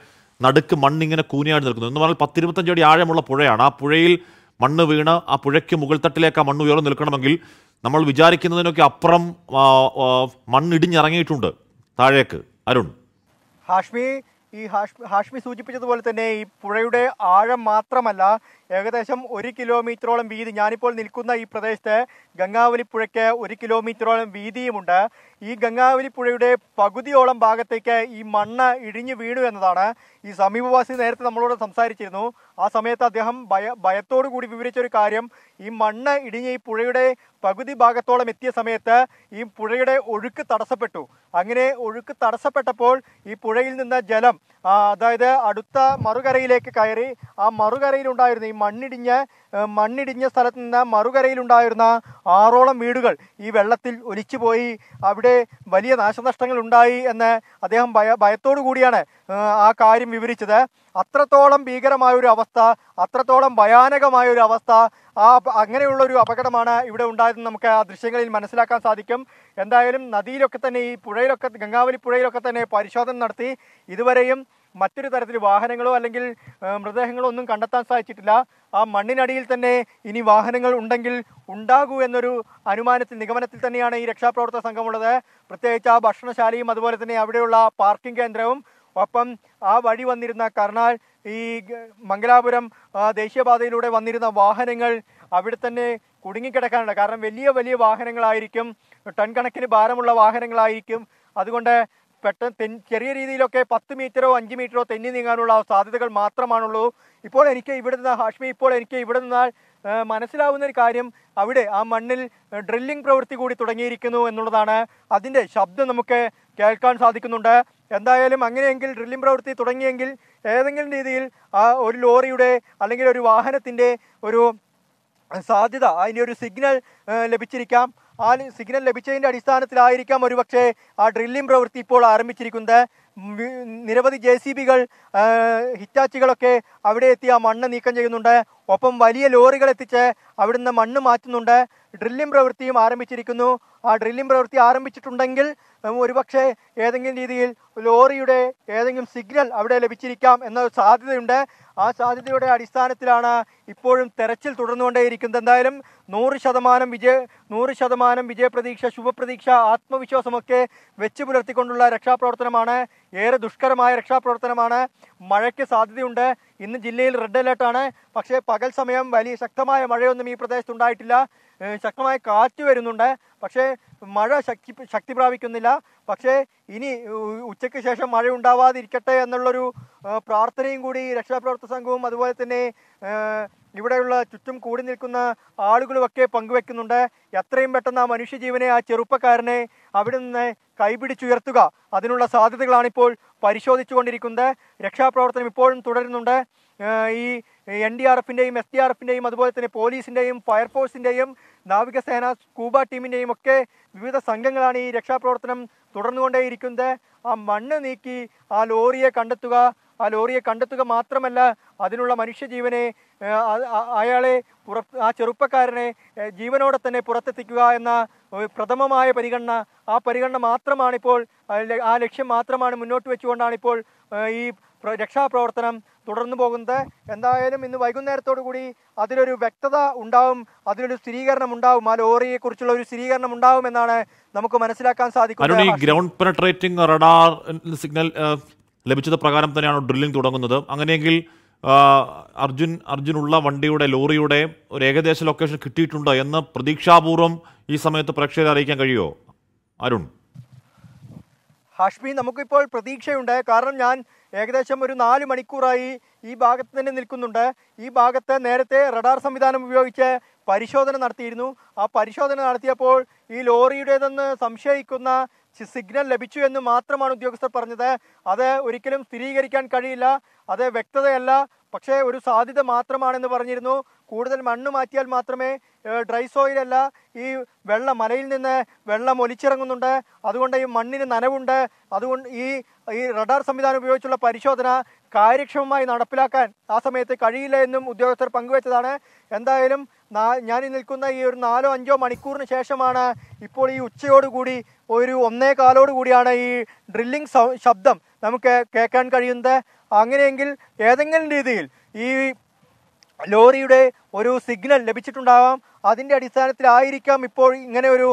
നടുക്ക് മണ്ണിങ്ങനെ കൂനിയാണ് നിൽക്കുന്നത് എന്ന് പറഞ്ഞാൽ പത്തിരുപത്തഞ്ച് അടി ആഴമുള്ള പുഴയാണ് ആ പുഴയിൽ മണ്ണ് വീണ് ആ പുഴയ്ക്ക് മുകൾ തട്ടിലേക്ക് ആ മണ്ണ് ഉയർന്നു നിൽക്കണമെങ്കിൽ നമ്മൾ വിചാരിക്കുന്നതിനൊക്കെ അപ്പുറം മണ്ണിടിഞ്ഞിറങ്ങിയിട്ടുണ്ട് താഴേക്ക് അരുൺ ഹാഷ്മി ഈ ഹാഷ്മി ഹാഷ്മി സൂചിപ്പിച്ചതുപോലെ തന്നെ ഈ പുഴയുടെ ആഴം മാത്രമല്ല ഏകദേശം ഒരു കിലോമീറ്ററോളം വീതി ഞാനിപ്പോൾ നിൽക്കുന്ന ഈ പ്രദേശത്ത് ഗംഗാവലി പുഴയ്ക്ക് ഒരു കിലോമീറ്ററോളം വീതിയുമുണ്ട് ഈ ഗംഗാവലി പുഴയുടെ പകുതിയോളം ഭാഗത്തേക്ക് ഈ മണ്ണ് ഇടിഞ്ഞു വീണു എന്നതാണ് ഈ സമീപവാസി നേരത്തെ നമ്മളോട് സംസാരിച്ചിരുന്നു ആ സമയത്ത് അദ്ദേഹം ഭയ ഭയത്തോടു കൂടി വിവരിച്ച ഒരു കാര്യം ഈ മണ്ണ് ഇടിഞ്ഞ് ഈ പുഴയുടെ പകുതി ഭാഗത്തോളം എത്തിയ സമയത്ത് ഈ പുഴയുടെ ഒഴുക്ക് തടസ്സപ്പെട്ടു അങ്ങനെ ഒഴുക്ക് തടസ്സപ്പെട്ടപ്പോൾ ഈ പുഴയിൽ നിന്ന് ജലം അതായത് അടുത്ത മറുകരയിലേക്ക് കയറി ആ മറുകരയിലുണ്ടായിരുന്ന ഈ മണ്ണിടിഞ്ഞ് മണ്ണിടിഞ്ഞ സ്ഥലത്ത് നിന്ന് മറുകരയിലുണ്ടായിരുന്ന ആറോളം വീടുകൾ ഈ വെള്ളത്തിൽ ഒലിച്ചുപോയി അവിടെ വലിയ നാശനഷ്ടങ്ങൾ ഉണ്ടായി എന്ന് അദ്ദേഹം ഭയ ഭയത്തോടു കൂടിയാണ് ആ കാര്യം വിവരിച്ചത് അത്രത്തോളം ഭീകരമായ ഒരു അവസ്ഥ അത്രത്തോളം ഭയാനകമായ ഒരു അവസ്ഥ ആ അങ്ങനെയുള്ള ഒരു അപകടമാണ് ഇവിടെ ഉണ്ടായതെന്ന് നമുക്ക് ആ ദൃശ്യങ്ങളിൽ മനസ്സിലാക്കാൻ സാധിക്കും എന്തായാലും നദിയിലൊക്കെ തന്നെ ഈ പുഴയിലൊക്കെ ഗംഗാവലി പുഴയിലൊക്കെ തന്നെ പരിശോധന നടത്തി ഇതുവരെയും മറ്റൊരു തരത്തിൽ വാഹനങ്ങളോ അല്ലെങ്കിൽ മൃതദേഹങ്ങളോ ഒന്നും കണ്ടെത്താൻ സാധിച്ചിട്ടില്ല ആ മണ്ണിനടിയിൽ തന്നെ ഇനി വാഹനങ്ങൾ ഉണ്ടെങ്കിൽ ഉണ്ടാകൂ എന്നൊരു അനുമാനത്തിൽ നിഗമനത്തിൽ തന്നെയാണ് ഈ രക്ഷാപ്രവർത്തക സംഘമുള്ളത് പ്രത്യേകിച്ച് ആ ഭക്ഷണശാലയും അതുപോലെ തന്നെ അവിടെയുള്ള പാർക്കിംഗ് കേന്ദ്രവും ഒപ്പം ആ വഴി വന്നിരുന്ന കർണാൽ ഈ മംഗലാപുരം ദേശീയപാതയിലൂടെ വന്നിരുന്ന വാഹനങ്ങൾ അവിടെ തന്നെ കുടുങ്ങിക്കിടക്കാനുണ്ട് കാരണം വലിയ വലിയ വാഹനങ്ങളായിരിക്കും ടൺ കണക്കിന് ഭാരമുള്ള വാഹനങ്ങളായിരിക്കും അതുകൊണ്ട് പെട്ടെന്ന് ചെറിയ രീതിയിലൊക്കെ പത്ത് മീറ്ററോ അഞ്ച് മീറ്ററോ തെന്നി നീങ്ങാനുള്ള സാധ്യതകൾ മാത്രമാണുള്ളൂ ഇപ്പോൾ എനിക്ക് ഇവിടെ നിന്ന് ഹാഷ്മി ഇപ്പോൾ എനിക്ക് ഇവിടെ നിന്നാൽ മനസ്സിലാവുന്ന ഒരു കാര്യം അവിടെ ആ മണ്ണിൽ ഡ്രില്ലിംഗ് പ്രവൃത്തി കൂടി തുടങ്ങിയിരിക്കുന്നു എന്നുള്ളതാണ് അതിൻ്റെ ശബ്ദം നമുക്ക് കേൾക്കാൻ സാധിക്കുന്നുണ്ട് എന്തായാലും അങ്ങനെയെങ്കിൽ ഡ്രില്ലിംഗ് പ്രവൃത്തി തുടങ്ങിയെങ്കിൽ ഏതെങ്കിലും രീതിയിൽ ആ ഒരു ലോറിയുടെ അല്ലെങ്കിൽ ഒരു വാഹനത്തിൻ്റെ ഒരു സാധ്യത അതിൻ്റെ ഒരു സിഗ്നൽ ലഭിച്ചിരിക്കാം ആ സിഗ്നൽ ലഭിച്ചതിൻ്റെ അടിസ്ഥാനത്തിലായിരിക്കാം ഒരുപക്ഷെ ആ ഡ്രില്ലിംഗ് പ്രവൃത്തി ഇപ്പോൾ ആരംഭിച്ചിരിക്കുന്നത് നിരവധി ജെ സി ബികൾ ഹിറ്റാച്ചുകളൊക്കെ അവിടെ എത്തി ആ മണ്ണ് നീക്കം ചെയ്യുന്നുണ്ട് ഒപ്പം വലിയ ലോറികൾ എത്തിച്ച് അവിടുന്ന് മണ്ണ് മാറ്റുന്നുണ്ട് ഡ്രില്ലിംഗ് പ്രവൃത്തിയും ആരംഭിച്ചിരിക്കുന്നു ആ ഡ്രില്ലിംഗ് പ്രവൃത്തി ആരംഭിച്ചിട്ടുണ്ടെങ്കിൽ ഒരുപക്ഷെ ഏതെങ്കിലും രീതിയിൽ ലോറിയുടെ ഏതെങ്കിലും സിഗ്നൽ അവിടെ ലഭിച്ചിരിക്കാം എന്ന സാധ്യതയുണ്ട് ആ സാധ്യതയുടെ അടിസ്ഥാനത്തിലാണ് ഇപ്പോഴും തെരച്ചിൽ തുടർന്നുകൊണ്ടേയിരിക്കുന്നത് എന്തായാലും നൂറ് ശതമാനം വിജയ നൂറ് ശതമാനം വിജയപ്രതീക്ഷ ശുഭപ്രതീക്ഷ ആത്മവിശ്വാസമൊക്കെ വെച്ച് പുലർത്തിക്കൊണ്ടുള്ള രക്ഷാപ്രവർത്തനമാണ് ഏറെ ദുഷ്കരമായ രക്ഷാപ്രവർത്തനമാണ് മഴയ്ക്ക് സാധ്യതയുണ്ട് ഇന്ന് ജില്ലയിൽ റെഡ് അലേർട്ടാണ് പക്ഷേ പകൽ സമയം വലിയ ശക്തമായ മഴയൊന്നും ഈ പ്രദേശത്ത് ഉണ്ടായിട്ടില്ല ശക്തമായ കാറ്റ് വരുന്നുണ്ട് പക്ഷേ മഴ ശക്തി ശക്തി പ്രാപിക്കുന്നില്ല പക്ഷേ ഇനി ഉച്ചയ്ക്ക് ശേഷം മഴ ഉണ്ടാവാതിരിക്കട്ടെ എന്നുള്ളൊരു പ്രാർത്ഥനയും കൂടി രക്ഷാപ്രവർത്തക സംഘവും അതുപോലെ തന്നെ ഇവിടെയുള്ള ചുറ്റും കൂടി നിൽക്കുന്ന ആളുകളുമൊക്കെ പങ്കുവെക്കുന്നുണ്ട് എത്രയും പെട്ടെന്ന് ആ മനുഷ്യജീവനെ ആ ചെറുപ്പക്കാരനെ അവിടെ നിന്ന് കൈപിടിച്ചുയർത്തുക അതിനുള്ള സാധ്യതകളാണിപ്പോൾ പരിശോധിച്ചുകൊണ്ടിരിക്കുന്നത് രക്ഷാപ്രവർത്തനം ഇപ്പോഴും തുടരുന്നുണ്ട് ഈ എൻ ഡി ആർ എഫിൻ്റെയും എസ് ഡി ആർ എഫിൻ്റെയും അതുപോലെ തന്നെ പോലീസിൻ്റെയും ഫയർഫോഴ്സിൻ്റെയും നാവികസേന സ്കൂബ ടീമിൻ്റെയും ഒക്കെ വിവിധ സംഘങ്ങളാണ് ഈ രക്ഷാപ്രവർത്തനം തുടർന്നുകൊണ്ടേയിരിക്കുന്നത് ആ മണ്ണ് നീക്കി ആ ലോറിയെ കണ്ടെത്തുക ആ ലോറിയെ കണ്ടെത്തുക മാത്രമല്ല അതിനുള്ള മനുഷ്യജീവനെ അയാളെ ആ ചെറുപ്പക്കാരനെ ജീവനോടെ തന്നെ പുറത്തെത്തിക്കുക എന്ന പ്രഥമമായ പരിഗണന ആ പരിഗണന മാത്രമാണിപ്പോൾ ആ ലക്ഷ്യം മാത്രമാണ് മുന്നോട്ട് വെച്ചുകൊണ്ടാണിപ്പോൾ ഈ രക്ഷാപ്രവർത്തനം തുടർന്നു പോകുന്നത് എന്തായാലും ഇന്ന് വൈകുന്നേരത്തോടു കൂടി അതിലൊരു വ്യക്തത ഉണ്ടാവും അതിലൊരു സ്ഥിരീകരണം ഉണ്ടാവും ആ ലോറിയെ കുറിച്ചുള്ള ഒരു സ്ഥിരീകരണം ഉണ്ടാവും എന്നാണ് നമുക്ക് മനസ്സിലാക്കാൻ ഈ ഗ്രൗണ്ട് പെനട്രേറ്റിംഗ് റഡാർ സിഗ്നൽ ലഭിച്ചത് പ്രകാരം തന്നെയാണ് ഡ്രില്ലിംഗ് തുടങ്ങുന്നത് അങ്ങനെയെങ്കിൽ അർജുൻ അർജുനുള്ള വണ്ടിയുടെ ലോറിയുടെ ഒരു ഏകദേശ ലൊക്കേഷൻ കിട്ടിയിട്ടുണ്ട് എന്ന് പ്രതീക്ഷാപൂർവ്വം ഈ സമയത്ത് പ്രേക്ഷകരെ അറിയിക്കാൻ കഴിയുമോ അരുൺ ഹാഷ്മി നമുക്കിപ്പോൾ പ്രതീക്ഷയുണ്ട് കാരണം ഞാൻ ഏകദേശം ഒരു നാല് മണിക്കൂറായി ഈ ഭാഗത്ത് തന്നെ നിൽക്കുന്നുണ്ട് ഈ ഭാഗത്ത് നേരത്തെ റഡാർ സംവിധാനം ഉപയോഗിച്ച് പരിശോധന നടത്തിയിരുന്നു ആ പരിശോധന നടത്തിയപ്പോൾ ഈ ലോറിയുടേതെന്ന് സംശയിക്കുന്ന സിഗ്നൽ ലഭിച്ചു എന്ന് മാത്രമാണ് ഉദ്യോഗസ്ഥർ പറഞ്ഞത് അത് ഒരിക്കലും സ്ഥിരീകരിക്കാൻ കഴിയില്ല അത് വ്യക്തതയല്ല പക്ഷേ ഒരു സാധ്യത മാത്രമാണെന്ന് പറഞ്ഞിരുന്നു കൂടുതൽ മണ്ണ് മാറ്റിയാൽ മാത്രമേ ഡ്രൈ സോയിലല്ല ഈ വെള്ളം മലയിൽ നിന്ന് വെള്ളം ഒലിച്ചിറങ്ങുന്നുണ്ട് അതുകൊണ്ട് ഈ മണ്ണിന് നനവുണ്ട് അതുകൊണ്ട് ഈ ഈ റഡാർ സംവിധാനം ഉപയോഗിച്ചുള്ള പരിശോധന കാര്യക്ഷമമായി നടപ്പിലാക്കാൻ ആ സമയത്ത് കഴിയില്ല എന്നും ഉദ്യോഗസ്ഥർ പങ്കുവച്ചതാണ് എന്തായാലും ഞാൻ നിൽക്കുന്ന ഈ ഒരു നാലോ അഞ്ചോ മണിക്കൂറിന് ശേഷമാണ് ഇപ്പോൾ ഈ ഉച്ചയോടുകൂടി ഒരു ഒന്നേ കാലോടുകൂടിയാണ് ഈ ഡ്രില്ലിംഗ് ശബ്ദം നമുക്ക് കേൾക്കാൻ കഴിയുന്നത് അങ്ങനെയെങ്കിൽ ഏതെങ്കിലും രീതിയിൽ ഈ ലോറിയുടെ ഒരു സിഗ്നൽ ലഭിച്ചിട്ടുണ്ടാവാം അതിൻ്റെ അടിസ്ഥാനത്തിലായിരിക്കാം ഇപ്പോൾ ഇങ്ങനെ ഒരു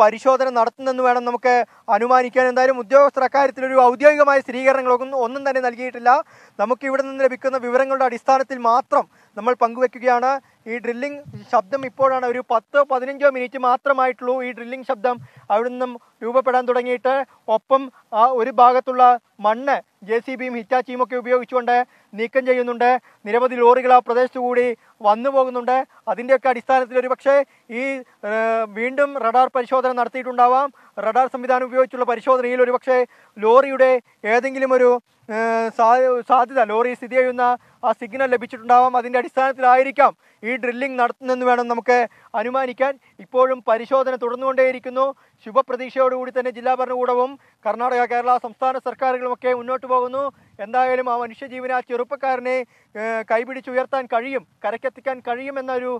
പരിശോധന നടത്തുന്നതെന്ന് വേണം നമുക്ക് അനുമാനിക്കാൻ എന്തായാലും ഉദ്യോഗസ്ഥർ അക്കാര്യത്തിൽ ഒരു ഔദ്യോഗികമായ സ്ഥിരീകരണങ്ങളൊന്നും ഒന്നും തന്നെ നൽകിയിട്ടില്ല നമുക്ക് ഇവിടെ നിന്ന് ലഭിക്കുന്ന വിവരങ്ങളുടെ അടിസ്ഥാനത്തിൽ മാത്രം നമ്മൾ പങ്കുവെക്കുകയാണ് ഈ ഡ്രില്ലിംഗ് ശബ്ദം ഇപ്പോഴാണ് ഒരു പത്തോ പതിനഞ്ചോ മിനിറ്റ് മാത്രമായിട്ടുള്ളൂ ഈ ഡ്രില്ലിംഗ് ശബ്ദം അവിടെ നിന്നും രൂപപ്പെടാൻ തുടങ്ങിയിട്ട് ഒപ്പം ആ ഒരു ഭാഗത്തുള്ള മണ്ണ് ജെ സി ബിയും ഹിറ്റാച്ചിയും ഒക്കെ ഉപയോഗിച്ചുകൊണ്ട് നീക്കം ചെയ്യുന്നുണ്ട് നിരവധി ലോറികൾ ആ പ്രദേശത്തു കൂടി വന്നു പോകുന്നുണ്ട് അതിൻ്റെയൊക്കെ അടിസ്ഥാനത്തിൽ ഒരുപക്ഷെ ഈ വീണ്ടും റഡാർ പരിശോധന നടത്തിയിട്ടുണ്ടാവാം റഡാർ സംവിധാനം ഉപയോഗിച്ചുള്ള പരിശോധനയിൽ ഒരുപക്ഷെ ലോറിയുടെ ഏതെങ്കിലും ഒരു സാധ്യത ലോറി സ്ഥിതി ചെയ്യുന്ന ആ സിഗ്നൽ ലഭിച്ചിട്ടുണ്ടാവാം അതിൻ്റെ അടിസ്ഥാനത്തിലായിരിക്കാം ഈ ഡ്രില്ലിംഗ് നടത്തുന്നെന്ന് വേണം നമുക്ക് അനുമാനിക്കാൻ ഇപ്പോഴും പരിശോധന തുടർന്നുകൊണ്ടേയിരിക്കുന്നു ശുഭപ്രതീക്ഷയോടുകൂടി തന്നെ ജില്ലാ ഭരണകൂടവും കർണാടക കേരള സംസ്ഥാന സർക്കാരുകളുമൊക്കെ മുന്നോട്ട് പോകുന്നു എന്തായാലും ആ മനുഷ്യജീവന് ആ ചെറുപ്പക്കാരനെ കൈപിടിച്ചുയർത്താൻ കഴിയും കരക്കെത്തിക്കാൻ എന്നൊരു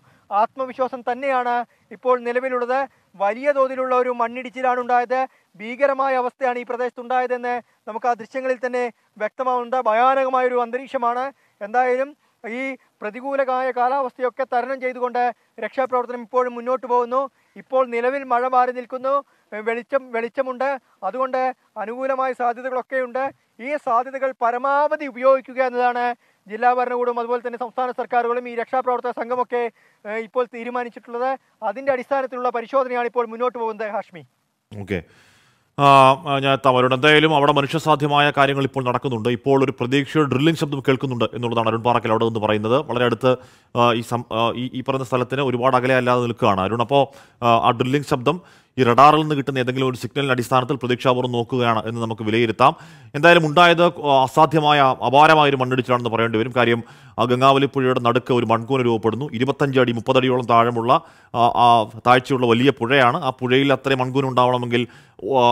ആത്മവിശ്വാസം തന്നെയാണ് ഇപ്പോൾ നിലവിലുള്ളത് വലിയ തോതിലുള്ള ഒരു മണ്ണിടിച്ചിലാണ് ഉണ്ടായത് ഭീകരമായ അവസ്ഥയാണ് ഈ പ്രദേശത്തുണ്ടായതെന്ന് നമുക്ക് ആ ദൃശ്യങ്ങളിൽ തന്നെ വ്യക്തമാവുന്നുണ്ട് ഭയാനകമായൊരു അന്തരീക്ഷമാണ് എന്തായാലും ഈ പ്രതികൂലമായ കാലാവസ്ഥയൊക്കെ തരണം ചെയ്തുകൊണ്ട് രക്ഷാപ്രവർത്തനം ഇപ്പോഴും മുന്നോട്ട് പോകുന്നു ഇപ്പോൾ നിലവിൽ മഴ മാറി നിൽക്കുന്നു വെളിച്ചം വെളിച്ചമുണ്ട് അതുകൊണ്ട് അനുകൂലമായ ഉണ്ട് ഈ സാധ്യതകൾ പരമാവധി ഉപയോഗിക്കുക എന്നതാണ് ജില്ലാ ഭരണകൂടവും അതുപോലെ തന്നെ സംസ്ഥാന സർക്കാരുകളും ഈ രക്ഷാപ്രവർത്തക സംഘമൊക്കെ ഇപ്പോൾ തീരുമാനിച്ചിട്ടുള്ളത് അതിൻ്റെ അടിസ്ഥാനത്തിലുള്ള പരിശോധനയാണ് ഇപ്പോൾ മുന്നോട്ട് പോകുന്നത് ഹാഷ്മി ഓക്കെ നേതാവ് അരുൺ എന്തായാലും അവിടെ മനുഷ്യസാധ്യമായ കാര്യങ്ങൾ ഇപ്പോൾ നടക്കുന്നുണ്ട് ഇപ്പോൾ ഒരു പ്രതീക്ഷയുടെ ഡ്രില്ലിംഗ് ശബ്ദം കേൾക്കുന്നുണ്ട് എന്നുള്ളതാണ് അരുൺ പാറക്കൽ അവിടെ നിന്ന് പറയുന്നത് വളരെ അടുത്ത് ഈ ഈ പറയുന്ന സ്ഥലത്തിന് ഒരുപാട് അകലെ അല്ലാതെ നിൽക്കുകയാണ് അരുൺ അപ്പോൾ ആ ഡ്രില്ലിംഗ് ശബ്ദം ഈ റഡാറിൽ നിന്ന് കിട്ടുന്ന ഏതെങ്കിലും ഒരു സിഗ്നലിൻ്റെ അടിസ്ഥാനത്തിൽ പ്രതീക്ഷാപൂർവ്വം നോക്കുകയാണ് എന്ന് നമുക്ക് വിലയിരുത്താം എന്തായാലും ഉണ്ടായത് അസാധ്യമായ അപാരമായ ഒരു മണ്ണിടിച്ചിലാണെന്ന് പറയേണ്ടി വരും കാര്യം ഗംഗാവലി പുഴയുടെ നടുക്ക് ഒരു മൺകൂന രൂപപ്പെടുന്നു ഇരുപത്തഞ്ച് അടി മുപ്പതടിയോളം താഴമുള്ള താഴ്ചയുള്ള വലിയ പുഴയാണ് ആ പുഴയിൽ അത്രയും മൺകൂന ഉണ്ടാവണമെങ്കിൽ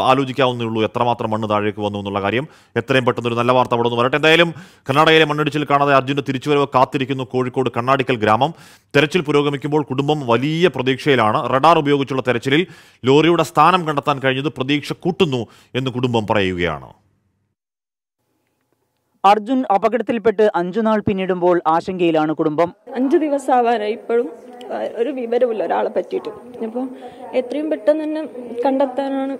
ആലോചിക്കാവുന്നേ ഉള്ളൂ എത്രമാത്രം മണ്ണ് താഴേക്ക് വന്നു എന്നുള്ള കാര്യം എത്രയും പെട്ടെന്ന് ഒരു നല്ല വാർത്ത അവിടെ നിന്ന് വരട്ടെ എന്തായാലും കർണാടകയിലെ മണ്ണിടിച്ചിൽ കാണാതെ അർജുൻ്റെ തിരിച്ചുവരവ് കാത്തിരിക്കുന്നു കോഴിക്കോട് കണ്ണാടിക്കൽ ഗ്രാമം തെരച്ചിൽ പുരോഗമിക്കുമ്പോൾ കുടുംബം വലിയ പ്രതീക്ഷയിലാണ് റഡാർ ഉപയോഗിച്ചുള്ള തെരച്ചിലിൽ ലോറിയുടെ സ്ഥാനം കണ്ടെത്താൻ കഴിഞ്ഞത് പ്രതീക്ഷ കൂട്ടുന്നു എന്ന് കുടുംബം പറയുകയാണ് അർജുൻ അപകടത്തിൽപ്പെട്ട് അഞ്ചു നാൾ പിന്നിടുമ്പോൾ ആശങ്കയിലാണ് കുടുംബം അഞ്ചു ദിവസമാവാനായി ഇപ്പോഴും ഒരു വിവരമില്ല ഒരാളെ പറ്റിയിട്ട് അപ്പോൾ എത്രയും പെട്ടെന്ന് തന്നെ കണ്ടെത്താനാണ്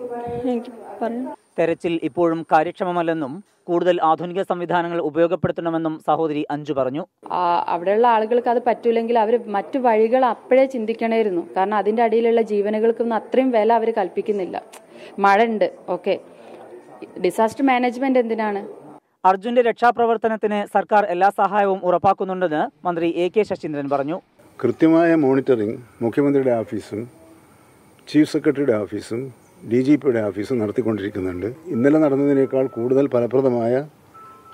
എനിക്ക് പറയുന്നത് തെരച്ചിൽ ഇപ്പോഴും കാര്യക്ഷമമല്ലെന്നും കൂടുതൽ ആധുനിക സംവിധാനങ്ങൾ ഉപയോഗപ്പെടുത്തണമെന്നും സഹോദരി അഞ്ചു പറഞ്ഞു അവിടെയുള്ള ആളുകൾക്ക് അത് പറ്റൂലെങ്കിൽ അവർ മറ്റു വഴികൾ അപ്പോഴേ ചിന്തിക്കണമായിരുന്നു കാരണം അതിൻ്റെ അടിയിലുള്ള ജീവനുകൾക്കൊന്നും അത്രയും വില അവർ കൽപ്പിക്കുന്നില്ല മഴ ഉണ്ട് ഓക്കെ ഡിസാസ്റ്റർ മാനേജ്മെന്റ് എന്തിനാണ് അർജുന്റെ രക്ഷാപ്രവർത്തനത്തിന് സർക്കാർ എല്ലാ സഹായവും ഉറപ്പാക്കുന്നുണ്ടെന്ന് മന്ത്രി എ കെ ശശീന്ദ്രൻ പറഞ്ഞു കൃത്യമായ മോണിറ്ററിംഗ് മുഖ്യമന്ത്രിയുടെ ഓഫീസും ചീഫ് സെക്രട്ടറിയുടെ ഓഫീസും ഡി ജി പിയുടെ ഓഫീസ് നടത്തിക്കൊണ്ടിരിക്കുന്നുണ്ട് ഇന്നലെ നടന്നതിനേക്കാൾ കൂടുതൽ ഫലപ്രദമായ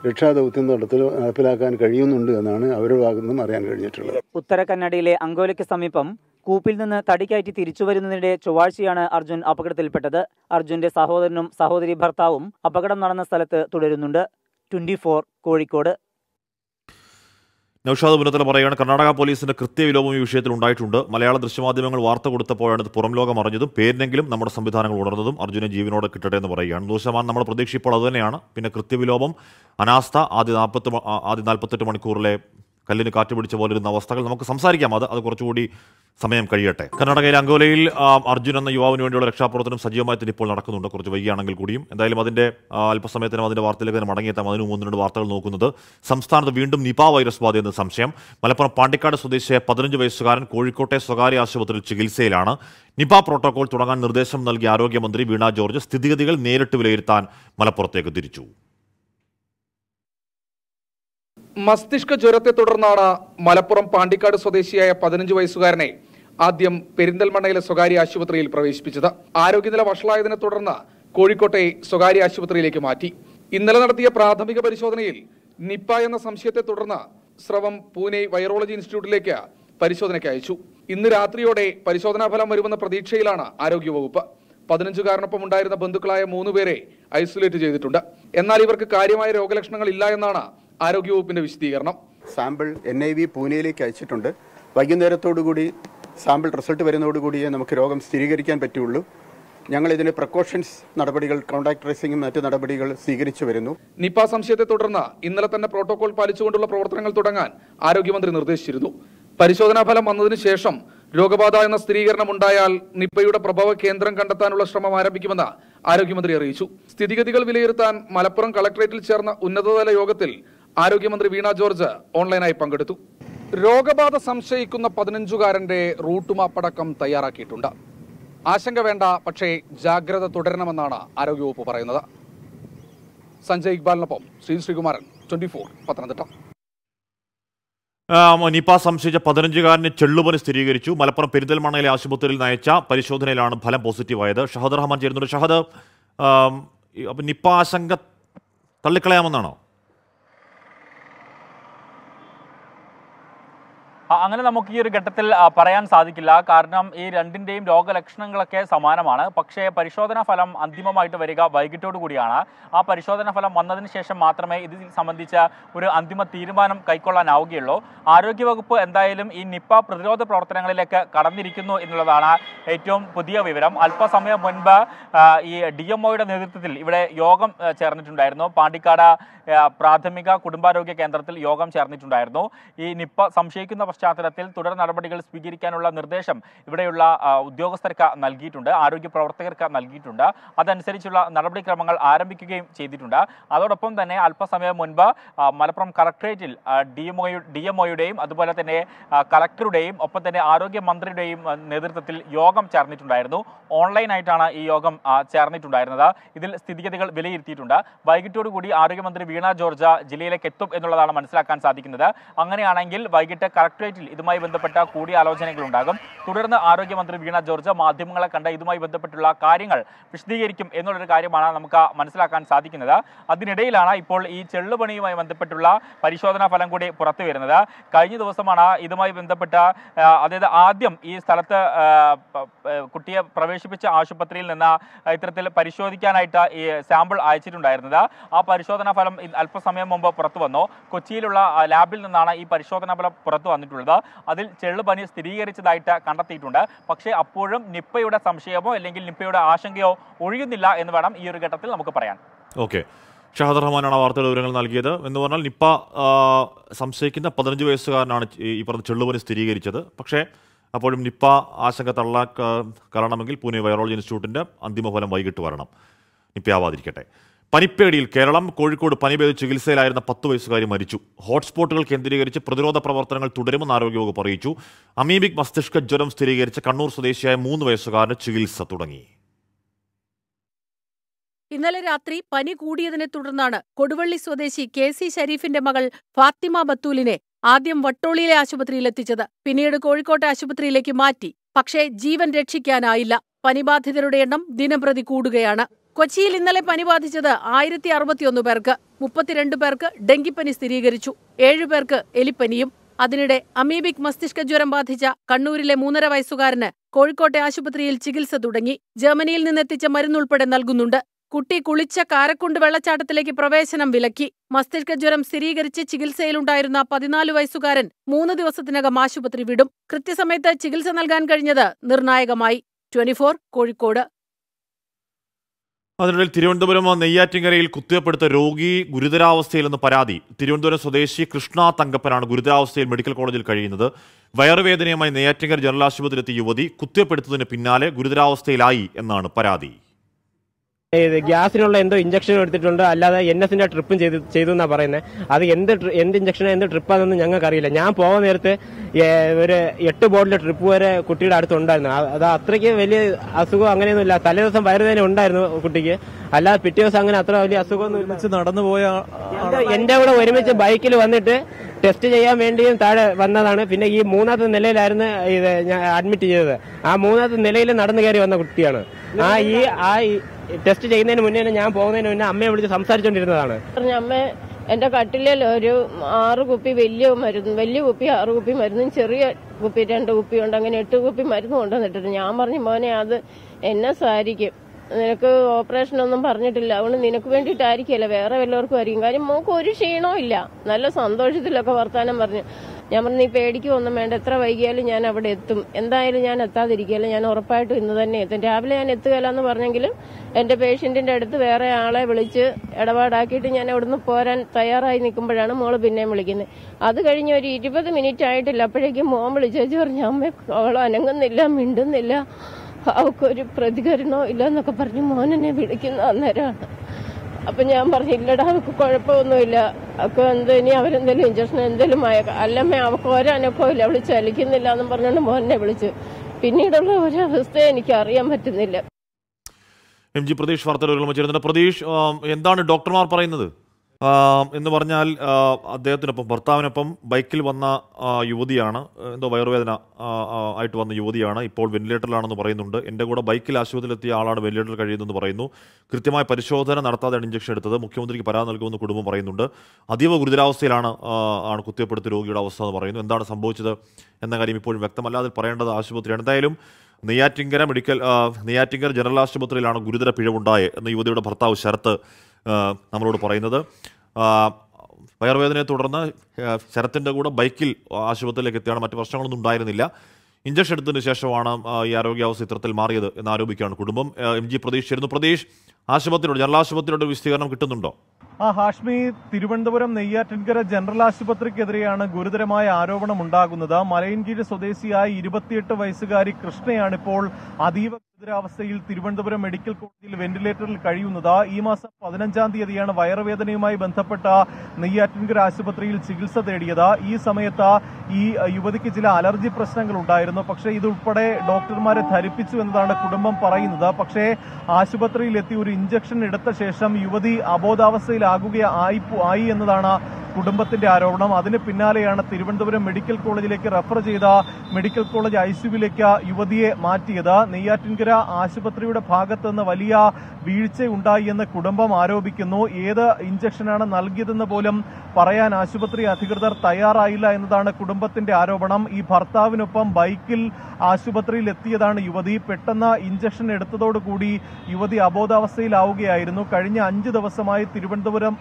രക്ഷാദൗത്യം നടത്തിൽ നടപ്പിലാക്കാൻ കഴിയുന്നുണ്ട് എന്നാണ് അവരുടെ നിന്നും അറിയാൻ കഴിഞ്ഞിട്ടുള്ളത് ഉത്തര കന്നഡയിലെ അങ്കോലയ്ക്ക് സമീപം കൂപ്പിൽ നിന്ന് തടിക്കയറ്റി തിരിച്ചു വരുന്നതിനിടെ ചൊവ്വാഴ്ചയാണ് അർജുൻ അപകടത്തിൽപ്പെട്ടത് അർജുന്റെ സഹോദരനും സഹോദരി ഭർത്താവും അപകടം നടന്ന സ്ഥലത്ത് തുടരുന്നുണ്ട് ട്വന്റി കോഴിക്കോട് നൌഷാദ് പുനത്തല പറയുകയാണ് കർണാടക പോലീസിന്റെ കൃത്യവിലോപം ഈ വിഷയത്തിൽ ഉണ്ടായിട്ടുണ്ട് മലയാള ദൃശ്യമാധ്യമങ്ങൾ വാർത്ത കൊടുത്തപ്പോഴാണ് ഇത് പുറം ലോകം അറിഞ്ഞതും പേരിനെങ്കിലും നമ്മുടെ സംവിധാനങ്ങൾ ഉണർന്നതും അർജുനെ ജീവനോട് കിട്ടട്ടെ എന്ന് പറയുകയാണ് നൂറ് നമ്മൾ നമ്മുടെ പ്രതീക്ഷ ഇപ്പോൾ അതുതന്നെയാണ് പിന്നെ കൃത്യവിലോപം അനാസ്ഥ ആദ്യ നാൽപ്പത്തി ആദ്യ നാൽപ്പത്തെട്ട് മണിക്കൂറിലെ കല്ലിന് കാറ്റ് പിടിച്ച പോലെ ഇരുന്ന അവസ്ഥകൾ നമുക്ക് സംസാരിക്കാം അത് അത് കുറച്ചുകൂടി സമയം കഴിയട്ടെ കർണാടകയിലെ അങ്കോലയിൽ അർജുൻ എന്ന യുവാവിന് വേണ്ടിയുള്ള രക്ഷാപ്രവർത്തനം സജീവമായി തന്നെ ഇപ്പോൾ നടക്കുന്നുണ്ട് കുറച്ച് വൈകിയാണെങ്കിൽ കൂടിയും എന്തായാലും അതിൻ്റെ അല്പസമയത്തിനും അതിൻ്റെ വാർത്തയിലേക്ക് തന്നെ മടങ്ങിയെത്താം അതിനു മുമ്പ് രണ്ട് വാർത്തകൾ നോക്കുന്നത് സംസ്ഥാനത്ത് വീണ്ടും നിപ വൈറസ് ബാധ എന്ന സംശയം മലപ്പുറം പാണ്ടിക്കാട് സ്വദേശിയായ പതിനഞ്ച് വയസ്സുകാരൻ കോഴിക്കോട്ടെ സ്വകാര്യ ആശുപത്രിയിൽ ചികിത്സയിലാണ് നിപ പ്രോട്ടോകോൾ തുടങ്ങാൻ നിർദ്ദേശം നൽകിയ ആരോഗ്യമന്ത്രി വീണ ജോർജ് സ്ഥിതിഗതികൾ നേരിട്ട് വിലയിരുത്താൻ മലപ്പുറത്തേക്ക് തിരിച്ചു മസ്തിഷ്ക ജ്വരത്തെ തുടർന്നാണ് മലപ്പുറം പാണ്ടിക്കാട് സ്വദേശിയായ പതിനഞ്ച് വയസ്സുകാരനെ ആദ്യം പെരിന്തൽമണ്ണയിലെ സ്വകാര്യ ആശുപത്രിയിൽ പ്രവേശിപ്പിച്ചത് ആരോഗ്യനില വഷളായതിനെ തുടർന്ന് കോഴിക്കോട്ടെ സ്വകാര്യ ആശുപത്രിയിലേക്ക് മാറ്റി ഇന്നലെ നടത്തിയ പ്രാഥമിക പരിശോധനയിൽ നിപ്പ എന്ന സംശയത്തെ തുടർന്ന് സ്രവം പൂനെ വൈറോളജി ഇൻസ്റ്റിറ്റ്യൂട്ടിലേക്ക് പരിശോധനയ്ക്ക് അയച്ചു ഇന്ന് രാത്രിയോടെ പരിശോധനാ ഫലം വരുമെന്ന പ്രതീക്ഷയിലാണ് ആരോഗ്യവകുപ്പ് പതിനഞ്ചുകാരനൊപ്പം ഉണ്ടായിരുന്ന ബന്ധുക്കളായ മൂന്നുപേരെ ഐസൊലേറ്റ് ചെയ്തിട്ടുണ്ട് എന്നാൽ ഇവർക്ക് കാര്യമായ രോഗലക്ഷണങ്ങൾ ഇല്ല എന്നാണ് ആരോഗ്യവകുപ്പിന്റെ വിശദീകരണം സാമ്പിൾ എൻ ഐ വി പൂനെയിലേക്ക് അയച്ചിട്ടുണ്ട് വൈകുന്നേരത്തോടുകൂടി സാമ്പിൾ റിസൾട്ട് വരുന്നതോടുകൂടിയേ നമുക്ക് രോഗം സ്ഥിരീകരിക്കാൻ പറ്റുള്ളൂ ഞങ്ങൾ ഇതിന് പ്രിക്കോഷൻസ് നടപടികൾ കോൺടാക്ട് ട്രേസിംഗും മറ്റ് നടപടികൾ സ്വീകരിച്ചു വരുന്നു നിപ സംശയത്തെ തുടർന്ന് ഇന്നലെ തന്നെ പ്രോട്ടോകോൾ പാലിച്ചുകൊണ്ടുള്ള പ്രവർത്തനങ്ങൾ തുടങ്ങാൻ ആരോഗ്യമന്ത്രി നിർദ്ദേശിച്ചിരുന്നു പരിശോധനാ ഫലം വന്നതിന് ശേഷം രോഗബാധ എന്ന സ്ഥിരീകരണം ഉണ്ടായാൽ നിപ്പയുടെ പ്രഭവ കേന്ദ്രം കണ്ടെത്താനുള്ള ശ്രമം ആരംഭിക്കുമെന്ന് ആരോഗ്യമന്ത്രി അറിയിച്ചു സ്ഥിതിഗതികൾ വിലയിരുത്താൻ മലപ്പുറം കളക്ടറേറ്റിൽ ചേർന്ന ഉന്നതതല യോഗത്തിൽ ആരോഗ്യമന്ത്രി വീണ ജോർജ് ഓൺലൈനായി പങ്കെടുത്തു രോഗബാധ സംശയിക്കുന്ന പതിനഞ്ചുകാരന്റെ റൂട്ട് മാപ്പടക്കം തയ്യാറാക്കിയിട്ടുണ്ട് ആശങ്ക വേണ്ട പക്ഷേ ജാഗ്രത തുടരണമെന്നാണ് ആരോഗ്യവകുപ്പ് പറയുന്നത് സഞ്ജയ് ഇക്ബാലിനൊപ്പം Sree Sreekumaran twenty four Pathanamthitta Nipah സംശയിച്ച പതിനഞ്ചുകാരന് ചെള്ളുപനി സ്ഥിരീകരിച്ചു മലപ്പുറം പെരിന്തൽമണ്ണയിലെ ആശുപത്രിയിൽ നയിച്ച പരിശോധനയിലാണ് ഫലം പോസിറ്റീവായത് ഷഹദ് റഹ്മാൻ ചേരുന്നുണ്ട് ഷഹദ് നിപ ആശങ്ക തള്ളിക്കളയാമെന്നാണോ അങ്ങനെ നമുക്ക് ഈ ഒരു ഘട്ടത്തിൽ പറയാൻ സാധിക്കില്ല കാരണം ഈ രണ്ടിൻ്റെയും രോഗലക്ഷണങ്ങളൊക്കെ സമാനമാണ് പക്ഷേ പരിശോധനാ ഫലം അന്തിമമായിട്ട് വരിക വൈകിട്ടോടു കൂടിയാണ് ആ പരിശോധനാ ഫലം വന്നതിന് ശേഷം മാത്രമേ ഇത് സംബന്ധിച്ച ഒരു അന്തിമ തീരുമാനം കൈക്കൊള്ളാനാവുകയുള്ളൂ ആരോഗ്യവകുപ്പ് എന്തായാലും ഈ നിപ്പ പ്രതിരോധ പ്രവർത്തനങ്ങളിലേക്ക് കടന്നിരിക്കുന്നു എന്നുള്ളതാണ് ഏറ്റവും പുതിയ വിവരം അല്പസമയം മുൻപ് ഈ ഡി എം ഒയുടെ നേതൃത്വത്തിൽ ഇവിടെ യോഗം ചേർന്നിട്ടുണ്ടായിരുന്നു പാണ്ടിക്കാട് പ്രാഥമിക കുടുംബാരോഗ്യ കേന്ദ്രത്തിൽ യോഗം ചേർന്നിട്ടുണ്ടായിരുന്നു ഈ നിപ്പ സംശയിക്കുന്ന പശ്ചാത്തലത്തിൽ തുടർ നടപടികൾ സ്വീകരിക്കാനുള്ള നിർദ്ദേശം ഇവിടെയുള്ള ഉദ്യോഗസ്ഥർക്ക് നൽകിയിട്ടുണ്ട് ആരോഗ്യ പ്രവർത്തകർക്ക് നൽകിയിട്ടുണ്ട് അതനുസരിച്ചുള്ള നടപടിക്രമങ്ങൾ ആരംഭിക്കുകയും ചെയ്തിട്ടുണ്ട് അതോടൊപ്പം തന്നെ അല്പസമയം മുൻപ് മലപ്പുറം കളക്ട്രേറ്റിൽ ഡി ഒയുടെയും അതുപോലെ തന്നെ കളക്ടറുടെയും ഒപ്പം തന്നെ ആരോഗ്യമന്ത്രിയുടെയും നേതൃത്വത്തിൽ യോഗം ചേർന്നിട്ടുണ്ടായിരുന്നു ഓൺലൈനായിട്ടാണ് ഈ യോഗം ചേർന്നിട്ടുണ്ടായിരുന്നത് ഇതിൽ സ്ഥിതിഗതികൾ വിലയിരുത്തിയിട്ടുണ്ട് വൈകിട്ടോടുകൂടി ആരോഗ്യമന്ത്രി വീണ ജോർജ് ജില്ലയിലേക്ക് എത്തും എന്നുള്ളതാണ് മനസ്സിലാക്കാൻ സാധിക്കുന്നത് അങ്ങനെയാണെങ്കിൽ വൈകിട്ട് കളക്ടറേറ്റ് സെക്രട്ടേറിയറ്റിൽ ഇതുമായി ബന്ധപ്പെട്ട കൂടിയാലോചനകളുണ്ടാകും തുടർന്ന് ആരോഗ്യമന്ത്രി വീണ ജോർജ് മാധ്യമങ്ങളെ കണ്ട ഇതുമായി ബന്ധപ്പെട്ടുള്ള കാര്യങ്ങൾ വിശദീകരിക്കും എന്നുള്ളൊരു കാര്യമാണ് നമുക്ക് മനസ്സിലാക്കാൻ സാധിക്കുന്നത് അതിനിടയിലാണ് ഇപ്പോൾ ഈ ചെള്ളുപണിയുമായി ബന്ധപ്പെട്ടുള്ള പരിശോധനാ ഫലം കൂടി പുറത്തു വരുന്നത് കഴിഞ്ഞ ദിവസമാണ് ഇതുമായി ബന്ധപ്പെട്ട അതായത് ആദ്യം ഈ സ്ഥലത്ത് കുട്ടിയെ പ്രവേശിപ്പിച്ച ആശുപത്രിയിൽ നിന്ന് ഇത്തരത്തിൽ പരിശോധിക്കാനായിട്ട് ഈ സാമ്പിൾ അയച്ചിട്ടുണ്ടായിരുന്നത് ആ പരിശോധനാ ഫലം അല്പസമയം മുമ്പ് പുറത്തു വന്നു കൊച്ചിയിലുള്ള ലാബിൽ നിന്നാണ് ഈ പരിശോധനാ ഫലം പുറത്തു വന്നിട്ടുള്ളത് ചെയ്തിട്ടുള്ളത് അതിൽ പനി സ്ഥിരീകരിച്ചതായിട്ട് കണ്ടെത്തിയിട്ടുണ്ട് പക്ഷേ അപ്പോഴും നിപ്പയുടെ സംശയമോ അല്ലെങ്കിൽ നിപ്പയുടെ ആശങ്കയോ ഒഴിയുന്നില്ല എന്ന് വേണം ഈ ഒരു ഘട്ടത്തിൽ നമുക്ക് പറയാൻ ഓക്കെ ഷഹദ് റഹ്മാനാണ് വാർത്തയുടെ വിവരങ്ങൾ നൽകിയത് എന്ന് പറഞ്ഞാൽ നിപ്പ സംശയിക്കുന്ന പതിനഞ്ച് വയസ്സുകാരനാണ് ഈ പറഞ്ഞ ചെള്ളുപനി സ്ഥിരീകരിച്ചത് പക്ഷേ അപ്പോഴും നിപ്പ ആശങ്ക തള്ളാക്ക കാരണമെങ്കിൽ പൂനെ വൈറോളജി ഇൻസ്റ്റിറ്റ്യൂട്ടിൻ്റെ ഫലം വൈകിട്ട് വരണം നിപ്പയാവാതിരിക്കട്ടെ പനിപ്പേടിയിൽ കേരളം കോഴിക്കോട് പനി ഭേദ ചികിത്സയിലായിരുന്ന പത്ത് വയസ്സുകാരി മരിച്ചു ഹോട്ട്സ്പോട്ടുകൾ കേന്ദ്രീകരിച്ച് പ്രതിരോധ പ്രവർത്തനങ്ങൾ തുടരുമെന്ന് ആരോഗ്യവകുപ്പ് അറിയിച്ചു അമീബിക് മസ്തിഷ്ക ജ്വരം സ്ഥിരീകരിച്ച കണ്ണൂർ സ്വദേശിയായ മൂന്ന് വയസ്സുകാരന് ചികിത്സ തുടങ്ങി ഇന്നലെ രാത്രി പനി കൂടിയതിനെ തുടർന്നാണ് കൊടുവള്ളി സ്വദേശി കെ സി ഷരീഫിന്റെ മകൾ ഫാത്തിമ ബത്തൂലിനെ ആദ്യം വട്ടോളിയിലെ ആശുപത്രിയിൽ എത്തിച്ചത് പിന്നീട് കോഴിക്കോട്ടെ ആശുപത്രിയിലേക്ക് മാറ്റി പക്ഷേ ജീവൻ രക്ഷിക്കാനായില്ല പനിബാധിതരുടെ എണ്ണം ദിനംപ്രതി കൂടുകയാണ് കൊച്ചിയിൽ ഇന്നലെ പനി ബാധിച്ചത് ആയിരത്തി അറുപത്തിയൊന്ന് പേർക്ക് മുപ്പത്തിരണ്ട് പേർക്ക് ഡെങ്കിപ്പനി സ്ഥിരീകരിച്ചു ഏഴു പേർക്ക് എലിപ്പനിയും അതിനിടെ അമീബിക് മസ്തിഷ്ക ജ്വരം ബാധിച്ച കണ്ണൂരിലെ മൂന്നര വയസ്സുകാരന് കോഴിക്കോട്ടെ ആശുപത്രിയിൽ ചികിത്സ തുടങ്ങി ജർമ്മനിയിൽ നിന്നെത്തിച്ച മരുന്നുൾപ്പെടെ നൽകുന്നുണ്ട് കുട്ടി കുളിച്ച കാരക്കുണ്ട് വെള്ളച്ചാട്ടത്തിലേക്ക് പ്രവേശനം വിലക്കി മസ്തിഷ്ക ജ്വരം സ്ഥിരീകരിച്ച് ചികിത്സയിലുണ്ടായിരുന്ന പതിനാല് വയസ്സുകാരൻ മൂന്ന് ദിവസത്തിനകം ആശുപത്രി വിടും കൃത്യസമയത്ത് ചികിത്സ നൽകാൻ കഴിഞ്ഞത് നിർണായകമായി ട്വന്റി കോഴിക്കോട് അതിനിടയിൽ തിരുവനന്തപുരം നെയ്യാറ്റിൻകരയിൽ കുത്തിവെപ്പെടുത്ത രോഗി ഗുരുതരാവസ്ഥയിലെന്ന് പരാതി തിരുവനന്തപുരം സ്വദേശി കൃഷ്ണ തങ്കപ്പനാണ് ഗുരുതരാവസ്ഥയിൽ മെഡിക്കൽ കോളേജിൽ കഴിയുന്നത് വയറുവേദനയുമായി നെയ്യാറ്റിങ്ങര ജനറൽ ആശുപത്രിയിലെത്തിയ യുവതി കുത്തിവെപ്പെടുത്തതിന് പിന്നാലെ ഗുരുതരാവസ്ഥയിലായി എന്നാണ് പരാതി ഇത് ഗ്യാസിനുള്ള എന്തോ ഇഞ്ചക്ഷൻ എടുത്തിട്ടുണ്ട് അല്ലാതെ എൻ എസിന്റെ ട്രിപ്പും ചെയ്ത് ചെയ്തു എന്നാ പറയുന്നത് അത് എന്ത് എന്ത് ഇഞ്ചക്ഷൻ എന്ത് ട്രിപ്പാണെന്ന് ഞങ്ങൾക്ക് അറിയില്ല ഞാൻ പോകുന്ന നേരത്ത് ഒരു എട്ട് ബോട്ടിലെ ട്രിപ്പ് വരെ കുട്ടിയുടെ അടുത്ത് ഉണ്ടായിരുന്നു അത് അത്രയ്ക്ക് വലിയ അസുഖം ഇല്ല തലേ ദിവസം വയറുവേദന ഉണ്ടായിരുന്നു കുട്ടിക്ക് അല്ലാതെ പിറ്റേ ദിവസം അങ്ങനെ അത്ര വലിയ അസുഖമൊന്നും നടന്നു പോയ എന്റെ കൂടെ ഒരുമിച്ച് ബൈക്കിൽ വന്നിട്ട് ടെസ്റ്റ് ചെയ്യാൻ വേണ്ടിയും താഴെ വന്നതാണ് പിന്നെ ഈ മൂന്നാമത്തെ നിലയിലായിരുന്നു ഇത് ഞാൻ അഡ്മിറ്റ് ചെയ്തത് ആ മൂന്നാമത്തെ നിലയിൽ നടന്നു കയറി വന്ന കുട്ടിയാണ് ആ ഈ ആ ടെസ്റ്റ് ചെയ്യുന്നതിന് മുന്നേ ഞാൻ പോകുന്നതിന് മുന്നേ അമ്മയെ വിളിച്ച് സംസാരിച്ചോണ്ടിരുന്നതാണ് അമ്മ എന്റെ കട്ടിലിൽ ഒരു ആറ് കുപ്പി വലിയ മരുന്ന് വലിയ കുപ്പി ആറ് കുപ്പി മരുന്നും ചെറിയ കുപ്പി രണ്ട് കുപ്പി ഉണ്ട് അങ്ങനെ എട്ട് കുപ്പി മരുന്ന് കൊണ്ടുവന്നിട്ടുണ്ട് ഞാൻ പറഞ്ഞു മോനെ അത് എന്നെ സാരിക്കും നിനക്ക് ഓപ്പറേഷൻ ഒന്നും പറഞ്ഞിട്ടില്ല അതുകൊണ്ട് നിനക്ക് വേണ്ടിയിട്ടായിരിക്കില്ല വേറെ വല്ലവർക്കും ആയിരിക്കും കാര്യം മോക്ക് ഒരു ക്ഷീണവും ഇല്ല നല്ല സന്തോഷത്തിലൊക്കെ വർത്താനം പറഞ്ഞു ഞാൻ പറഞ്ഞു നീ ഒന്നും വേണ്ട എത്ര വൈകിയാലും ഞാൻ അവിടെ എത്തും എന്തായാലും ഞാൻ എത്താതിരിക്കുകയല്ല ഞാൻ ഉറപ്പായിട്ടും ഇന്ന് തന്നെ എത്തും രാവിലെ ഞാൻ എത്തുകയില്ലെന്ന് പറഞ്ഞെങ്കിലും എന്റെ പേഷ്യന്റിന്റെ അടുത്ത് വേറെ ആളെ വിളിച്ച് ഇടപാടാക്കിയിട്ട് ഞാൻ അവിടുന്ന് പോരാൻ തയ്യാറായി നിൽക്കുമ്പോഴാണ് മോള് പിന്നെയും വിളിക്കുന്നത് അത് കഴിഞ്ഞ് ഒരു ഇരുപത് മിനിറ്റ് ആയിട്ടില്ല അപ്പോഴേക്കും മോൻ വിളിച്ചു പറഞ്ഞു അമ്മ അവൾ അനങ്ങുന്നില്ല മിണ്ടുന്നില്ല അവക്കൊരു പ്രതികരണവും ഇല്ല എന്നൊക്കെ പറഞ്ഞ് മോനെന്നെ വിളിക്കുന്ന അന്നേരമാണ് അപ്പൊ ഞാൻ പറഞ്ഞു ഇല്ലടാ കുഴപ്പമൊന്നുമില്ല അപ്പൊ എന്ത് ഇനി അവരെന്തെങ്കിലും ഇഞ്ചക്ഷൻ എന്തെങ്കിലും ആയ അല്ലമ്മ അവൾക്ക് ഒരനുഭവമില്ല അവള് ചലിക്കുന്നില്ല എന്നും പറഞ്ഞോണ്ട് മോഹനെ വിളിച്ചു പിന്നീടുള്ള ഒരവസ്ഥ എനിക്ക് അറിയാൻ പറ്റുന്നില്ല എം ജി പ്രതീഷ് വാർത്തയിൽ ചേരുന്നുണ്ട് പ്രതീഷ് എന്താണ് ഡോക്ടർമാർ പറയുന്നത് എന്ന് പറഞ്ഞാൽ അദ്ദേഹത്തിനൊപ്പം ഭർത്താവിനൊപ്പം ബൈക്കിൽ വന്ന യുവതിയാണ് എന്തോ വയറുവേദന ആയിട്ട് വന്ന യുവതിയാണ് ഇപ്പോൾ വെന്റിലേറ്ററിലാണെന്ന് പറയുന്നുണ്ട് എൻ്റെ കൂടെ ബൈക്കിൽ ആശുപത്രിയിൽ എത്തിയ ആളാണ് വെന്റിലേറ്ററിൽ കഴിയുന്നതെന്ന് പറയുന്നു കൃത്യമായ പരിശോധന നടത്താതെയാണ് ഇഞ്ചക്ഷൻ എടുത്തത് മുഖ്യമന്ത്രിക്ക് പരാതി നൽകുമെന്ന് കുടുംബം പറയുന്നുണ്ട് അതീവ ഗുരുതരാവസ്ഥയിലാണ് ആണ് കുത്തിവെപ്പെടുത്ത രോഗിയുടെ അവസ്ഥ എന്ന് പറയുന്നു എന്താണ് സംഭവിച്ചത് എന്ന കാര്യം ഇപ്പോഴും വ്യക്തമല്ലാതെ പറയേണ്ടത് ആശുപത്രിയാണ് എന്തായാലും നെയ്യാറ്റിങ്കര മെഡിക്കൽ നെയ്യാറ്റിങ്കര ജനറൽ ആശുപത്രിയിലാണ് ഗുരുതര പിഴവുണ്ടായത് എന്ന് യുവതിയുടെ ഭർത്താവ് ശരത്ത് നമ്മളോട് പറയുന്നത് വയർവേദനയെ തുടർന്ന് ശരത്തിൻ്റെ കൂടെ ബൈക്കിൽ ആശുപത്രിയിലേക്ക് എത്തിയാണ് മറ്റു പ്രശ്നങ്ങളൊന്നും ഉണ്ടായിരുന്നില്ല ഇഞ്ചക്ഷൻ എടുത്തതിന് ശേഷമാണ് ഈ ആരോഗ്യാവസ്ഥ ഇത്തരത്തിൽ മാറിയത് എന്നാരോപിക്കുകയാണ് കുടുംബം എം ജി പ്രതീക്ഷിച്ചിരുന്നു പ്രതീഷ് ആശുപത്രിയോട് ജനറൽ ആശുപത്രിയോട് വിശദീകരണം കിട്ടുന്നുണ്ടോ ആ ഹാഷ്മി തിരുവനന്തപുരം നെയ്യാറ്റിൻകര ജനറൽ ആശുപത്രിക്കെതിരെയാണ് ഗുരുതരമായ ആരോപണം ഉണ്ടാകുന്നത് മലയൻകീഴ് സ്വദേശിയായ ഇരുപത്തിയെട്ട് വയസ്സുകാരി കൃഷ്ണയാണ് ഇപ്പോൾ അതീവ ഗുരുതരാവസ്ഥയിൽ തിരുവനന്തപുരം മെഡിക്കൽ കോളേജിൽ വെന്റിലേറ്ററിൽ കഴിയുന്നത് ഈ മാസം പതിനഞ്ചാം തീയതിയാണ് വയറുവേദനയുമായി ബന്ധപ്പെട്ട നെയ്യാറ്റിൻകര ആശുപത്രിയിൽ ചികിത്സ തേടിയത് ഈ സമയത്ത് ഈ യുവതിക്ക് ചില അലർജി പ്രശ്നങ്ങൾ ഉണ്ടായിരുന്നു പക്ഷേ ഇതുൾപ്പെടെ ഡോക്ടർമാരെ ധരിപ്പിച്ചു എന്നതാണ് കുടുംബം പറയുന്നത് പക്ഷേ ആശുപത്രിയിലെത്തി ഒരു ഒരു ഇഞ്ചക്ഷൻ എടുത്ത ശേഷം യുവതി അബോധാവസ്ഥയിലാകുകയായി ആയി എന്നതാണ് കുടുംബത്തിന്റെ ആരോപണം അതിന് പിന്നാലെയാണ് തിരുവനന്തപുരം മെഡിക്കൽ കോളേജിലേക്ക് റഫർ ചെയ്ത മെഡിക്കൽ കോളേജ് ഐ യുവതിയെ മാറ്റിയത് നെയ്യാറ്റിൻകര ആശുപത്രിയുടെ നിന്ന് വലിയ ഉണ്ടായി എന്ന് കുടുംബം ആരോപിക്കുന്നു ഏത് ഇഞ്ചക്ഷനാണ് നൽകിയതെന്ന് പോലും പറയാൻ ആശുപത്രി അധികൃതർ തയ്യാറായില്ല എന്നതാണ് കുടുംബത്തിന്റെ ആരോപണം ഈ ഭർത്താവിനൊപ്പം ബൈക്കിൽ ആശുപത്രിയിൽ എത്തിയതാണ് യുവതി പെട്ടെന്ന് ഇഞ്ചക്ഷൻ എടുത്തതോടുകൂടി യുവതി അബോധാവസ്ഥ ചികിത്സയിലാവുകയായിരുന്നു കഴിഞ്ഞ അഞ്ച് ദിവസമായി തിരുവനന്തപുരം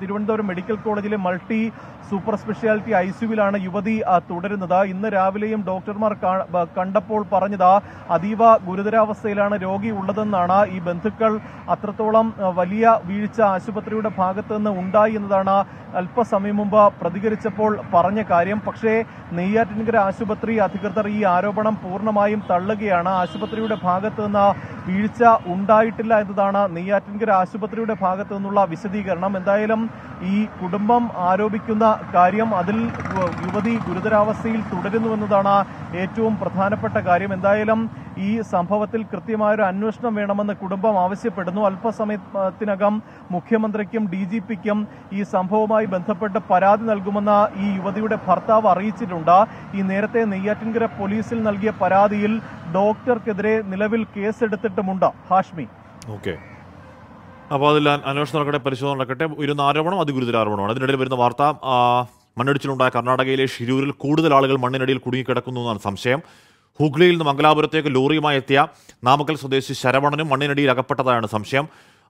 തിരുവനന്തപുരം മെഡിക്കൽ കോളേജിലെ മൾട്ടി സൂപ്പർ സ്പെഷ്യാലിറ്റി ഐ സിയുവിലാണ് യുവതി തുടരുന്നത് ഇന്ന് രാവിലെയും ഡോക്ടർമാർ കണ്ടപ്പോൾ പറഞ്ഞത് അതീവ ഗുരുതരാവസ്ഥയിലാണ് രോഗി ഉള്ളതെന്നാണ് ഈ ബന്ധുക്കൾ അത്രത്തോളം വലിയ വീഴ്ച ആശുപത്രിയുടെ ഭാഗത്തു നിന്ന് ഉണ്ടായി എന്നതാണ് അല്പസമയം മുമ്പ് പ്രതികരിച്ചപ്പോൾ പറഞ്ഞ കാര്യം പക്ഷേ നെയ്യാറ്റിൻകര ആശുപത്രി അധികൃതർ ഈ ആരോപണം പൂർണ്ണമായും തള്ളുകയാണ് ആശുപത്രിയുടെ ഭാഗത്തു നിന്ന് വീഴ്ച ഉണ്ടായിട്ടില്ല എന്നതാണ് നെയ്യാറ്റിൻകര ആശുപത്രിയുടെ ഭാഗത്തു നിന്നുള്ള വിശദീകരണം എന്തായാലും ഈ കുടുംബം ആരോപിക്കുന്ന കാര്യം അതിൽ യുവതി ഗുരുതരാവസ്ഥയിൽ തുടരുന്നുവെന്നതാണ് ഏറ്റവും പ്രധാനപ്പെട്ട കാര്യം എന്തായാലും ഈ സംഭവത്തിൽ കൃത്യമായ ഒരു അന്വേഷണം വേണമെന്ന് കുടുംബം ആവശ്യപ്പെടുന്നു അല്പസമയത്തിനകം മുഖ്യമന്ത്രിക്കും ഡി ജി പിക്കും ഈ സംഭവവുമായി ബന്ധപ്പെട്ട് പരാതി നൽകുമെന്ന് ഈ യുവതിയുടെ ഭർത്താവ് അറിയിച്ചിട്ടുണ്ട് ഈ നേരത്തെ നെയ്യാറ്റിൻകര പോലീസിൽ നൽകിയ പരാതിയിൽ ഡോക്ടർക്കെതിരെ നിലവിൽ കേസെടുത്തിട്ടുമുണ്ട് ഹാഷ്മി ഓക്കെ അപ്പോൾ അതിൽ അന്വേഷണം നടക്കട്ടെ പരിശോധന നടക്കട്ടെ ഒരു ആരോപണം അതിഗുരുതര ആരോപണമാണ് അതിനിടയിൽ വരുന്ന വാർത്ത മണ്ണിടിച്ചിലുണ്ടായ കർണാടകയിലെ ഷിരൂരിൽ കൂടുതൽ ആളുകൾ മണ്ണിനടിയിൽ കുടുങ്ങിക്കിടക്കുന്നു എന്നാണ് സംശയം ഹുഗ്ലിയിൽ നിന്ന് മംഗലാപുരത്തേക്ക് ലോറിയുമായി എത്തിയ നാമക്കൽ സ്വദേശി ശരവണനും മണ്ണിനടിയിൽ അകപ്പെട്ടതായാണ് സംശയം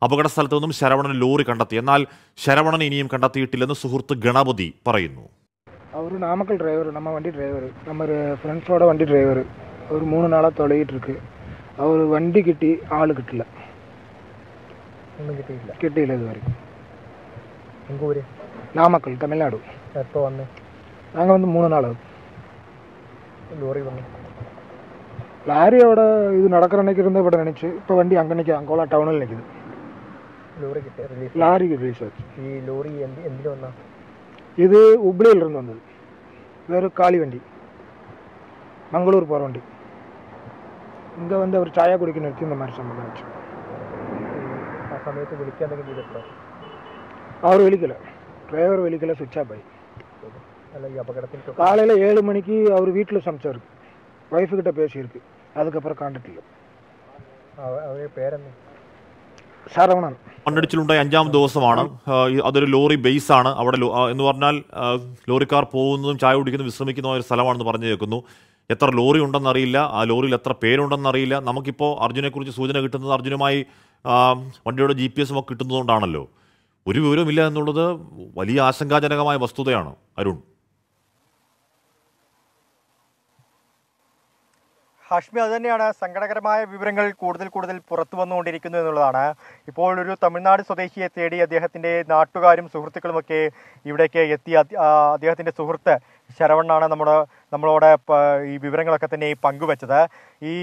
അപകട സ്ഥലത്തു നിന്നും ശരവണൻ ലോറി കണ്ടെത്തി എന്നാൽ ശരവണൻ ഇനിയും കണ്ടെത്തിയിട്ടില്ലെന്ന് സുഹൃത്ത് ഗണപതി പറയുന്നു അവർ நாமக்கல் டிரைவர் நம்ம வண்டி டிரைவர் நம்ம ஃப்ரெண்ட்ஸோட വണ്ടി ഡ്രൈവർ ஒரு മൂന്ന് நாளாக தொலைகிட்டு இருக்கு அவர் வண்டி கிட்டி ஆள் കിട്ടിയില്ല കിട്ടിയില്ല ഇതുവരെ എങ്കൂര് നാമക്കൾ തമിഴ്നാട് എപ്പോ വന്ന് അങ്ങനെ വന്ന് മൂന്ന് നാള് ലോറി വന്നു ലാരി ഇത് നടക്കണിക്കുന്നത് ഇവിടെ നെണിച്ച് ഇപ്പൊ വണ്ടി അങ്ങനെ അങ്കോള ടൗണിൽ നിൽക്കുന്നു ലോറി കിട്ടിയ ലാരി റിലീസ് ഈ ലോറി എന്തിനു വന്നാ ഇത് ഉബ്ലിയിൽ നിന്ന് വന്നത് കാളി വണ്ടി മംഗളൂർ പോറ വണ്ടി ഇങ്ങനെ വന്ന് ഒരു ചായ കുടിക്കുന്ന എത്തി നമ്മുടെ സംബന്ധിച്ചു സമയത്ത് വിളിക്കാൻ എന്തെങ്കിലും ചെയ്തിട്ടുണ്ടോ അവർ വിളിക്കല ഡ്രൈവർ വിളിക്കല സ്വിച്ച് ആപ്പായി അല്ല ഈ അപകടത്തിൽ காலையில் ஏழு വീട്ടിൽ அவர் വൈഫ് சமைச்சாரு ஒய்ஃபு கிட்ட பேசியிருக்கு அதுக்கப்புறம் காண்டாக்ட் இல்லை അഞ്ചാം ദിവസമാണ് അതൊരു ലോറി ബേസ് ആണ് അവിടെ എന്ന് പറഞ്ഞാൽ ലോറിക്കാർ പോകുന്നതും ചായ കുടിക്കുന്നതും വിശ്രമിക്കുന്ന ഒരു സ്ഥലമാണെന്ന് പറഞ്ഞു കേൾക്കുന്നു എത്ര ലോറി ഉണ്ടെന്നറിയില്ല ആ ലോറിയിൽ എത്ര പേരുണ്ടെന്നറിയില്ല നമുക്കിപ്പോൾ കുറിച്ച് സൂചന കിട്ടുന്നത് അർജുനുമായി വണ്ടിയുടെ ജി പി എസ് ഒക്കെ കിട്ടുന്നതുകൊണ്ടാണല്ലോ ഒരു വിവരവുമില്ല എന്നുള്ളത് വലിയ ആശങ്കാജനകമായ വസ്തുതയാണ് അരുൺ ഹാഷ്മി അത് തന്നെയാണ് സങ്കടകരമായ വിവരങ്ങൾ കൂടുതൽ കൂടുതൽ പുറത്തു വന്നുകൊണ്ടിരിക്കുന്നു എന്നുള്ളതാണ് ഇപ്പോൾ ഒരു തമിഴ്നാട് സ്വദേശിയെ തേടി അദ്ദേഹത്തിൻ്റെ നാട്ടുകാരും സുഹൃത്തുക്കളുമൊക്കെ ഇവിടേക്ക് എത്തി അദ്ദേഹത്തിൻ്റെ സുഹൃത്ത് ശരവണ്ണാണ് നമ്മുടെ നമ്മളോടെ ഈ വിവരങ്ങളൊക്കെ തന്നെ പങ്കുവച്ചത് ഈ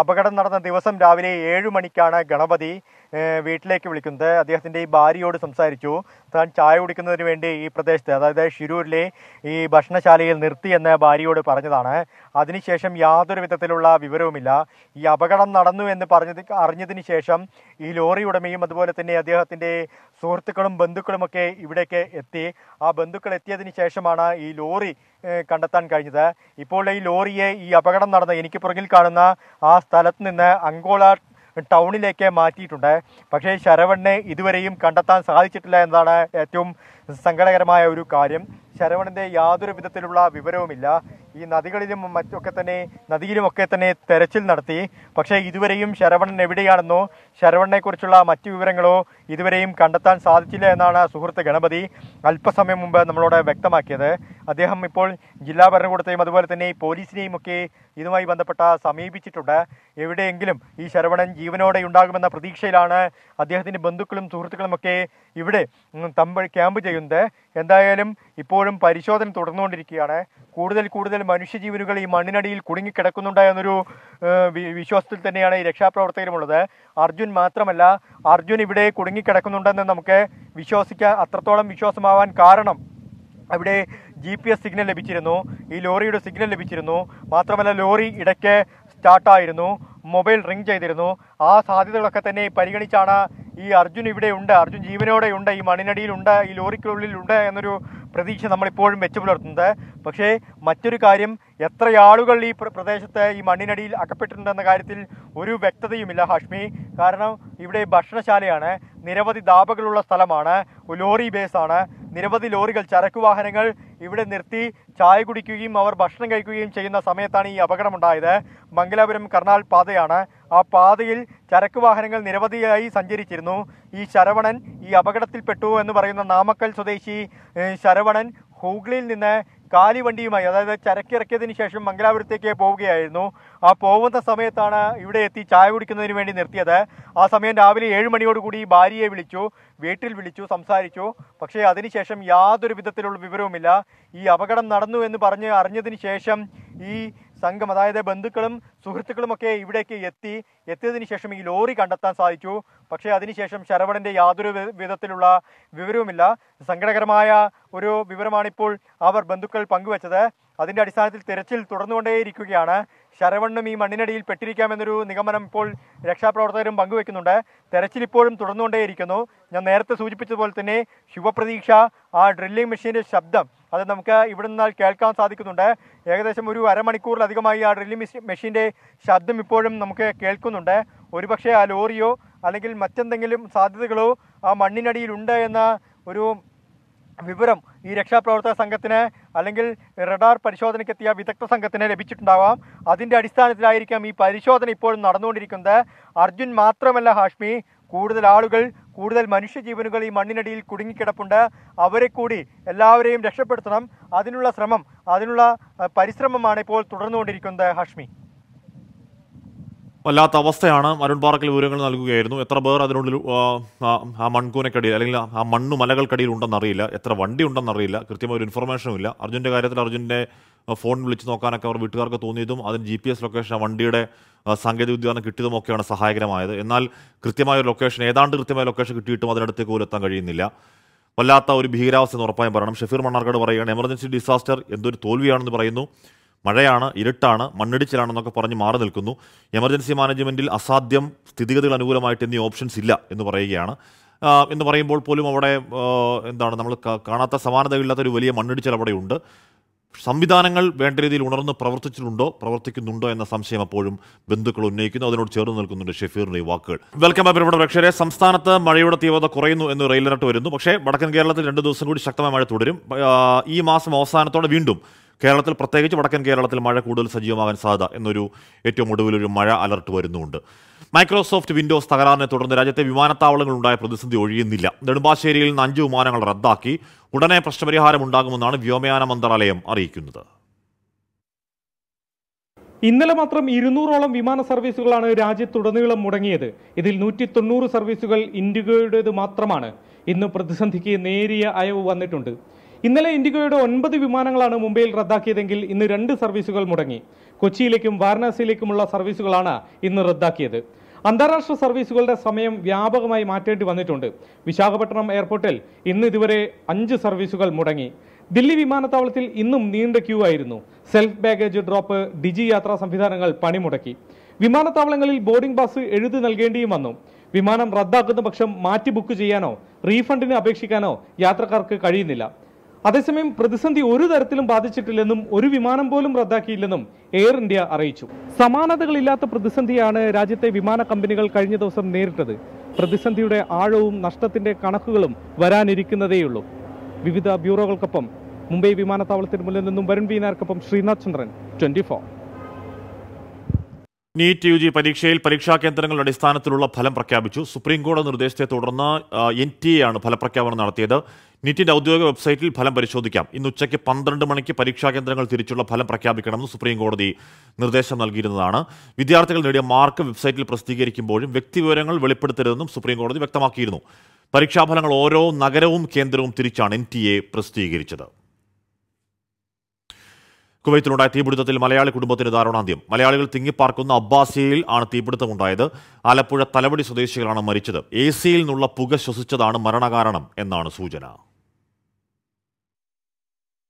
അപകടം നടന്ന ദിവസം രാവിലെ ഏഴു മണിക്കാണ് ഗണപതി വീട്ടിലേക്ക് വിളിക്കുന്നത് അദ്ദേഹത്തിൻ്റെ ഈ ഭാര്യയോട് സംസാരിച്ചു താൻ ചായ കുടിക്കുന്നതിന് വേണ്ടി ഈ പ്രദേശത്ത് അതായത് ഷിരൂരിലെ ഈ ഭക്ഷണശാലയിൽ നിർത്തി എന്ന് ഭാര്യയോട് പറഞ്ഞതാണ് അതിനുശേഷം യാതൊരു വിധത്തിലുള്ള വിവരവുമില്ല ഈ അപകടം നടന്നു എന്ന് പറഞ്ഞത് അറിഞ്ഞതിന് ശേഷം ഈ ലോറി ഉടമയും അതുപോലെ തന്നെ അദ്ദേഹത്തിൻ്റെ സുഹൃത്തുക്കളും ബന്ധുക്കളുമൊക്കെ ഇവിടേക്ക് എത്തി ആ ബന്ധുക്കൾ എത്തിയതിന് ശേഷമാണ് ഈ ലോറി കണ്ടെത്താൻ കഴിഞ്ഞത് ഇപ്പോൾ ഈ ലോറിയെ ഈ അപകടം നടന്ന എനിക്ക് പുറകിൽ കാണുന്ന ആ സ്ഥലത്ത് നിന്ന് അങ്കോള ടൗണിലേക്ക് മാറ്റിയിട്ടുണ്ട് പക്ഷേ ശരവണ്ണെ ഇതുവരെയും കണ്ടെത്താൻ സാധിച്ചിട്ടില്ല എന്നതാണ് ഏറ്റവും സങ്കടകരമായ ഒരു കാര്യം ശരവണന്റെ യാതൊരു വിധത്തിലുള്ള വിവരവുമില്ല ഈ നദികളിലും മറ്റൊക്കെ തന്നെ നദിയിലുമൊക്കെ തന്നെ തെരച്ചിൽ നടത്തി പക്ഷേ ഇതുവരെയും ശരവണൻ എവിടെയാണെന്നോ ശരവണനെക്കുറിച്ചുള്ള മറ്റു വിവരങ്ങളോ ഇതുവരെയും കണ്ടെത്താൻ സാധിച്ചില്ല എന്നാണ് സുഹൃത്ത് ഗണപതി അല്പസമയം മുമ്പ് നമ്മളോട് വ്യക്തമാക്കിയത് അദ്ദേഹം ഇപ്പോൾ ജില്ലാ ഭരണകൂടത്തെയും അതുപോലെ തന്നെ പോലീസിനെയും ഒക്കെ ഇതുമായി ബന്ധപ്പെട്ട സമീപിച്ചിട്ടുണ്ട് എവിടെയെങ്കിലും ഈ ശരവണൻ ജീവനോടെ ഉണ്ടാകുമെന്ന പ്രതീക്ഷയിലാണ് അദ്ദേഹത്തിൻ്റെ ബന്ധുക്കളും സുഹൃത്തുക്കളുമൊക്കെ ഇവിടെ തമ്പ ക്യാമ്പ് ചെയ്യുന്നത് എന്തായാലും ഇപ്പോഴും പരിശോധന തുടർന്നുകൊണ്ടിരിക്കുകയാണ് കൂടുതൽ കൂടുതൽ മനുഷ്യജീവനുകൾ ഈ മണ്ണിനടിയിൽ കുടുങ്ങിക്കിടക്കുന്നുണ്ട് എന്നൊരു വിശ്വാസത്തിൽ തന്നെയാണ് ഈ രക്ഷാപ്രവർത്തകരുമുള്ളത് അർജുൻ മാത്രമല്ല അർജുൻ ഇവിടെ കുടുങ്ങിക്കിടക്കുന്നുണ്ടെന്ന് നമുക്ക് വിശ്വസിക്കാൻ അത്രത്തോളം വിശ്വാസമാവാൻ കാരണം അവിടെ ജി പി എസ് സിഗ്നൽ ലഭിച്ചിരുന്നു ഈ ലോറിയുടെ സിഗ്നൽ ലഭിച്ചിരുന്നു മാത്രമല്ല ലോറി ഇടയ്ക്ക് സ്റ്റാർട്ടായിരുന്നു മൊബൈൽ റിംഗ് ചെയ്തിരുന്നു ആ സാധ്യതകളൊക്കെ തന്നെ പരിഗണിച്ചാണ് ഈ അർജുൻ ഇവിടെ ഉണ്ട് അർജുൻ ജീവനോടെ ഉണ്ട് ഈ ഉണ്ട് ഈ ഉണ്ട് എന്നൊരു പ്രതീക്ഷ നമ്മളിപ്പോഴും വെച്ചു പുലർത്തുന്നത് പക്ഷേ മറ്റൊരു കാര്യം എത്ര ആളുകൾ ഈ പ്രദേശത്ത് ഈ മണ്ണിനടിയിൽ അകപ്പെട്ടിട്ടുണ്ടെന്ന കാര്യത്തിൽ ഒരു വ്യക്തതയുമില്ല ഹാഷ്മി കാരണം ഇവിടെ ഭക്ഷണശാലയാണ് നിരവധി ദാബകളുള്ള സ്ഥലമാണ് ലോറി ബേസാണ് നിരവധി ലോറികൾ ചരക്ക് വാഹനങ്ങൾ ഇവിടെ നിർത്തി ചായ കുടിക്കുകയും അവർ ഭക്ഷണം കഴിക്കുകയും ചെയ്യുന്ന സമയത്താണ് ഈ അപകടമുണ്ടായത് മംഗലാപുരം കർണാൽ പാതയാണ് ആ പാതയിൽ ചരക്ക് വാഹനങ്ങൾ നിരവധിയായി സഞ്ചരിച്ചിരുന്നു ഈ ശരവണൻ ഈ അപകടത്തിൽപ്പെട്ടു എന്ന് പറയുന്ന നാമക്കൽ സ്വദേശി ശരവണൻ ഹൂഗ്ലിയിൽ നിന്ന് കാലിവണ്ടിയുമായി അതായത് ചരക്കിറക്കിയതിന് ശേഷം മംഗലാപുരത്തേക്ക് പോവുകയായിരുന്നു ആ പോകുന്ന സമയത്താണ് ഇവിടെ എത്തി ചായ കുടിക്കുന്നതിന് വേണ്ടി നിർത്തിയത് ആ സമയം രാവിലെ ഏഴ് മണിയോടുകൂടി ഭാര്യയെ വിളിച്ചു വീട്ടിൽ വിളിച്ചു സംസാരിച്ചു പക്ഷേ അതിനുശേഷം യാതൊരു വിധത്തിലുള്ള വിവരവുമില്ല ഈ അപകടം നടന്നു എന്ന് പറഞ്ഞ് അറിഞ്ഞതിന് ശേഷം ഈ സംഘം അതായത് ബന്ധുക്കളും സുഹൃത്തുക്കളുമൊക്കെ ഇവിടേക്ക് എത്തി എത്തിയതിനു ശേഷം ഈ ലോറി കണ്ടെത്താൻ സാധിച്ചു പക്ഷേ അതിനുശേഷം ശരവണന്റെ യാതൊരു വിധത്തിലുള്ള വിവരവുമില്ല സങ്കടകരമായ ഒരു വിവരമാണിപ്പോൾ അവർ ബന്ധുക്കൾ പങ്കുവച്ചത് അതിന്റെ അടിസ്ഥാനത്തിൽ തിരച്ചിൽ തുടർന്നുകൊണ്ടേയിരിക്കുകയാണ് ശരവണ്ണും ഈ മണ്ണിനടിയിൽ പെട്ടിരിക്കാമെന്നൊരു നിഗമനം ഇപ്പോൾ രക്ഷാപ്രവർത്തകരും പങ്കുവെക്കുന്നുണ്ട് തെരച്ചിൽ ഇപ്പോഴും തുടർന്നുകൊണ്ടേയിരിക്കുന്നു ഞാൻ നേരത്തെ സൂചിപ്പിച്ചതുപോലെ തന്നെ ശുഭപ്രതീക്ഷ ആ ഡ്രില്ലിംഗ് മെഷീന്റെ ശബ്ദം അത് നമുക്ക് ഇവിടെ നിന്നാൽ കേൾക്കാൻ സാധിക്കുന്നുണ്ട് ഏകദേശം ഒരു അരമണിക്കൂറിലധികമായി ആ ഡ്രില്ലിംഗ് മെഷീൻ്റെ ശബ്ദം ഇപ്പോഴും നമുക്ക് കേൾക്കുന്നുണ്ട് ഒരുപക്ഷെ ആ ലോറിയോ അല്ലെങ്കിൽ മറ്റെന്തെങ്കിലും സാധ്യതകളോ ആ മണ്ണിനടിയിലുണ്ട് എന്ന ഒരു വിവരം ഈ രക്ഷാപ്രവർത്തക സംഘത്തിന് അല്ലെങ്കിൽ റഡാർ പരിശോധനയ്ക്കെത്തിയ വിദഗ്ധ സംഘത്തിന് ലഭിച്ചിട്ടുണ്ടാവാം അതിൻ്റെ അടിസ്ഥാനത്തിലായിരിക്കാം ഈ പരിശോധന ഇപ്പോഴും നടന്നുകൊണ്ടിരിക്കുന്നത് അർജുൻ മാത്രമല്ല ഹാഷ്മി കൂടുതൽ ആളുകൾ കൂടുതൽ മനുഷ്യജീവനുകൾ ഈ മണ്ണിനടിയിൽ കുടുങ്ങിക്കിടപ്പുണ്ട് അവരെ കൂടി എല്ലാവരെയും രക്ഷപ്പെടുത്തണം അതിനുള്ള ശ്രമം അതിനുള്ള പരിശ്രമമാണ് ഇപ്പോൾ തുടർന്നുകൊണ്ടിരിക്കുന്നത് ഹാഷ്മി വല്ലാത്ത അവസ്ഥയാണ് അരുൺ പാർക്കിൽ വിവരങ്ങൾ നൽകുകയായിരുന്നു എത്ര പേർ അതിനുള്ളിൽ ആ മൺകൂനക്കടിയിൽ അല്ലെങ്കിൽ ആ മണ്ണ് മലകൾക്കടിയിൽ ഉണ്ടെന്നറിയില്ല എത്ര വണ്ടി ഉണ്ടെന്നറിയില്ല കൃത്യമായ ഒരു ഇൻഫർമേഷനും ഇല്ല അർജുൻ്റെ കാര്യത്തിൽ അർജുൻ്റെ ഫോൺ വിളിച്ച് നോക്കാനൊക്കെ അവർ വീട്ടുകാർക്ക് തോന്നിയതും അതിന് ജി പി എസ് ലൊക്കേഷൻ വണ്ടിയുടെ സാങ്കേതിക വിദ്യ കിട്ടിയതുമൊക്കെയാണ് സഹായകരമായത് എന്നാൽ കൃത്യമായ ഒരു ലൊക്കേഷൻ ഏതാണ്ട് കൃത്യമായ ലൊക്കേഷൻ കിട്ടിയിട്ടും അതിനടുത്തേക്ക് പോലും എത്താൻ കഴിയുന്നില്ല വല്ലാത്ത ഒരു ഭീകരാവസ്ഥ എന്ന് ഉറപ്പായും പറയണം ഷഫീർ മണ്ണാർക്കാട് പറയുകയാണ് എമർജൻസി ഡിസാസ്റ്റർ എന്തൊരു തോൽവിയാണെന്ന് പറയുന്നു മഴയാണ് ഇരുട്ടാണ് മണ്ണിടിച്ചിലാണെന്നൊക്കെ പറഞ്ഞ് മാറി നിൽക്കുന്നു എമർജൻസി മാനേജ്മെൻറ്റിൽ അസാധ്യം സ്ഥിതിഗതികൾ അനുകൂലമായിട്ട് എന്നീ ഓപ്ഷൻസ് ഇല്ല എന്ന് പറയുകയാണ് എന്ന് പറയുമ്പോൾ പോലും അവിടെ എന്താണ് നമ്മൾ കാണാത്ത സമാനതകളില്ലാത്ത ഒരു വലിയ അവിടെ ഉണ്ട് സംവിധാനങ്ങൾ വേണ്ട രീതിയിൽ ഉണർന്ന് പ്രവർത്തിച്ചിട്ടുണ്ടോ പ്രവർത്തിക്കുന്നുണ്ടോ എന്ന സംശയം അപ്പോഴും ബന്ധുക്കൾ ഉന്നയിക്കുന്നു അതിനോട് ചേർന്ന് നിൽക്കുന്നുണ്ട് ഷെഫീറിൻ്റെ ഈ വാക്കുകൾ വെൽക്കം ബാക്ക് ഇവിടെ പക്ഷേ സംസ്ഥാനത്ത് മഴയുടെ തീവ്രത കുറയുന്നു എന്ന് റെയിൽ അലർട്ട് വരുന്നു പക്ഷേ വടക്കൻ കേരളത്തിൽ രണ്ട് ദിവസം കൂടി ശക്തമായ മഴ തുടരും ഈ മാസം അവസാനത്തോടെ വീണ്ടും കേരളത്തിൽ പ്രത്യേകിച്ച് വടക്കൻ കേരളത്തിൽ മഴ കൂടുതൽ സജീവമാകാൻ സാധ്യത എന്നൊരു ഏറ്റവും ഒടുവിലൊരു മഴ അലർട്ട് വരുന്നുണ്ട് മൈക്രോസോഫ്റ്റ് വിൻഡോസ് തകരാറിനെ തുടർന്ന് രാജ്യത്തെ വിമാനത്താവളങ്ങളുണ്ടായ പ്രതിസന്ധി ഒഴിയുന്നില്ല നെടുമ്പാശ്ശേരിയിൽ നിന്ന് അഞ്ച് വിമാനങ്ങൾ റദ്ദാക്കി ഉടനെ പ്രശ്നപരിഹാരം ഉണ്ടാകുമെന്നാണ് വ്യോമയാന മന്ത്രാലയം അറിയിക്കുന്നത് ഇന്നലെ മാത്രം ഇരുന്നൂറോളം വിമാന സർവീസുകളാണ് രാജ്യത്തുടനീളം മുടങ്ങിയത് ഇതിൽ നൂറ്റി തൊണ്ണൂറ് സർവീസുകൾ ഇൻഡിഗോയുടേത് മാത്രമാണ് ഇന്ന് പ്രതിസന്ധിക്ക് നേരിയ അയവ് വന്നിട്ടുണ്ട് ഇന്നലെ ഇൻഡിഗോയുടെ ഒൻപത് വിമാനങ്ങളാണ് മുംബൈയിൽ റദ്ദാക്കിയതെങ്കിൽ ഇന്ന് രണ്ട് സർവീസുകൾ മുടങ്ങി കൊച്ചിയിലേക്കും വാരണാസിയിലേക്കുമുള്ള സർവീസുകളാണ് ഇന്ന് റദ്ദാക്കിയത് അന്താരാഷ്ട്ര സർവീസുകളുടെ സമയം വ്യാപകമായി മാറ്റേണ്ടി വന്നിട്ടുണ്ട് വിശാഖപട്ടണം എയർപോർട്ടിൽ ഇന്ന് ഇതുവരെ അഞ്ച് സർവീസുകൾ മുടങ്ങി ദില്ലി വിമാനത്താവളത്തിൽ ഇന്നും നീണ്ട ക്യൂ ആയിരുന്നു സെൽഫ് ബാഗേജ് ഡ്രോപ്പ് ഡിജി യാത്രാ സംവിധാനങ്ങൾ പണിമുടക്കി വിമാനത്താവളങ്ങളിൽ ബോർഡിംഗ് പാസ് എഴുതി നൽകേണ്ടിയും വന്നു വിമാനം റദ്ദാക്കുന്ന പക്ഷം മാറ്റി ബുക്ക് ചെയ്യാനോ റീഫണ്ടിന് അപേക്ഷിക്കാനോ യാത്രക്കാർക്ക് കഴിയുന്നില്ല അതേസമയം പ്രതിസന്ധി ഒരു തരത്തിലും ബാധിച്ചിട്ടില്ലെന്നും ഒരു വിമാനം പോലും റദ്ദാക്കിയില്ലെന്നും എയർ ഇന്ത്യ അറിയിച്ചു സമാനതകളില്ലാത്ത പ്രതിസന്ധിയാണ് രാജ്യത്തെ വിമാന കമ്പനികൾ കഴിഞ്ഞ ദിവസം നേരിട്ടത് പ്രതിസന്ധിയുടെ ആഴവും നഷ്ടത്തിന്റെ കണക്കുകളും വരാനിരിക്കുന്നതേയുള്ളൂ വിവിധ ബ്യൂറോകൾക്കൊപ്പം മുംബൈ വിമാനത്താവളത്തിന് മുന്നിൽ നിന്നും വരുൺ വീനാർക്കൊപ്പം Sreenath Chandran twenty NEET U G പരീക്ഷയിൽ പരീക്ഷാ കേന്ദ്രങ്ങളുടെ അടിസ്ഥാനത്തിലുള്ള ഫലം പ്രഖ്യാപിച്ചു സുപ്രീംകോടതി നിർദ്ദേശത്തെ തുടർന്ന് എൻ ടി എ ആണ് ഫലപ്രഖ്യാപനം നടത്തിയത് നീറ്റിന്റെ ഔദ്യോഗിക വെബ്സൈറ്റിൽ ഫലം പരിശോധിക്കാം ഇന്ന് ഉച്ചയ്ക്ക് പന്ത്രണ്ട് മണിക്ക് പരീക്ഷാ കേന്ദ്രങ്ങൾ തിരിച്ചുള്ള ഫലം പ്രഖ്യാപിക്കണമെന്ന് സുപ്രീംകോടതി നിർദ്ദേശം നൽകിയിരുന്നതാണ് വിദ്യാർത്ഥികൾ നേടിയ മാർക്ക് വെബ്സൈറ്റിൽ പ്രസിദ്ധീകരിക്കുമ്പോഴും വ്യക്തിവിവരങ്ങൾ വെളിപ്പെടുത്തരുതെന്നും സുപ്രീംകോടതി വ്യക്തമാക്കിയിരുന്നു പരീക്ഷാഫലങ്ങൾ ഓരോ നഗരവും കേന്ദ്രവും തിരിച്ചാണ് എൻ ടി എ പ്രസിദ്ധീകരിച്ചത് കുവൈത്തിലുണ്ടായ തീപിടുത്തത്തിൽ മലയാളി കുടുംബത്തിന് ദാരുണാന്ത്യം മലയാളികൾ തിങ്ങിപ്പാർക്കുന്ന അബ്ബാസിയയിൽ ആണ് തീപിടുത്തമുണ്ടായത് ആലപ്പുഴ തലവടി സ്വദേശികളാണ് മരിച്ചത് എ സിയിൽ നിന്നുള്ള പുക ശ്വസിച്ചതാണ് മരണകാരണം എന്നാണ് സൂചന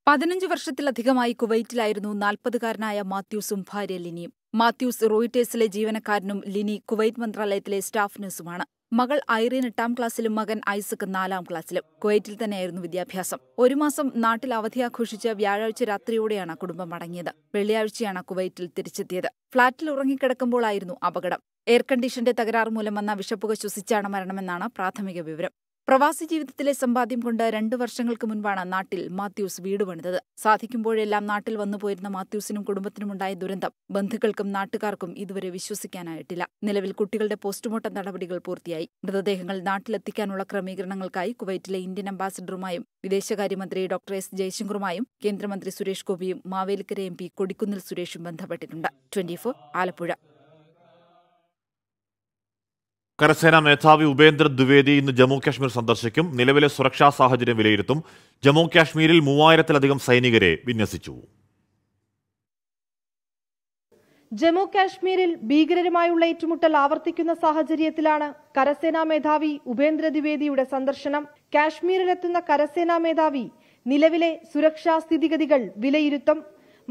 പതിനഞ്ച് വർഷത്തിലധികമായി കുവൈറ്റിലായിരുന്നു നാൽപ്പതുകാരനായ മാത്യൂസും ഭാര്യ ലിനിയും മാത്യൂസ് റോയിറ്റേഴ്സിലെ ജീവനക്കാരനും ലിനി കുവൈറ്റ് മന്ത്രാലയത്തിലെ സ്റ്റാഫ് നഴ്സുമാണ് മകൾ ഐറിൻ എട്ടാം ക്ലാസ്സിലും മകൻ ഐസക് നാലാം ക്ലാസ്സിലും കുവൈറ്റിൽ തന്നെയായിരുന്നു വിദ്യാഭ്യാസം ഒരു മാസം നാട്ടിൽ അവധി ആഘോഷിച്ച് വ്യാഴാഴ്ച രാത്രിയോടെയാണ് കുടുംബം മടങ്ങിയത് വെള്ളിയാഴ്ചയാണ് കുവൈറ്റിൽ തിരിച്ചെത്തിയത് ഫ്ളാറ്റിൽ ഉറങ്ങിക്കിടക്കുമ്പോഴായിരുന്നു അപകടം എയർ കണ്ടീഷന്റെ തകരാറ് മൂലം വന്ന വിഷപ്പുക ശ്വസിച്ചാണ് മരണമെന്നാണ് പ്രാഥമിക വിവരം പ്രവാസി ജീവിതത്തിലെ സമ്പാദ്യം കൊണ്ട് രണ്ടു വർഷങ്ങൾക്ക് മുൻപാണ് നാട്ടിൽ മാത്യൂസ് വീട് പണിതത് സാധിക്കുമ്പോഴെല്ലാം നാട്ടിൽ വന്നു പോയിരുന്ന മാത്യൂസിനും കുടുംബത്തിനുമുണ്ടായ ദുരന്തം ബന്ധുക്കൾക്കും നാട്ടുകാർക്കും ഇതുവരെ വിശ്വസിക്കാനായിട്ടില്ല നിലവിൽ കുട്ടികളുടെ പോസ്റ്റ്മോർട്ടം നടപടികൾ പൂർത്തിയായി മൃതദേഹങ്ങൾ നാട്ടിലെത്തിക്കാനുള്ള ക്രമീകരണങ്ങൾക്കായി കുവൈറ്റിലെ ഇന്ത്യൻ അംബാസിഡറുമായും വിദേശകാര്യമന്ത്രി ഡോക്ടർ എസ് ജയശങ്കറുമായും കേന്ദ്രമന്ത്രി സുരേഷ് ഗോപിയും മാവേലിക്കര എം പി കൊടിക്കുന്നിൽ സുരേഷും ബന്ധപ്പെട്ടിട്ടുണ്ട് ട്വന്റി ആലപ്പുഴ കരസേനാ മേധാവി ഉപേന്ദ്ര ദ്വിവേദി ഇന്ന് ജമ്മു കാശ്മീർ സന്ദർശിക്കും നിലവിലെ സുരക്ഷാ സാഹചര്യം വിലയിരുത്തും ജമ്മു കാശ്മീരിൽ മൂവായിരത്തിലധികം സൈനികരെ വിന്യസിച്ചു ജമ്മു കാശ്മീരിൽ ഭീകരരുമായുള്ള ഏറ്റുമുട്ടൽ ആവർത്തിക്കുന്ന സാഹചര്യത്തിലാണ് കരസേനാ മേധാവി ഉപേന്ദ്ര ദ്വിവേദിയുടെ സന്ദർശനം കാശ്മീരിലെത്തുന്ന കരസേനാ മേധാവി നിലവിലെ സുരക്ഷാ സ്ഥിതിഗതികൾ വിലയിരുത്തും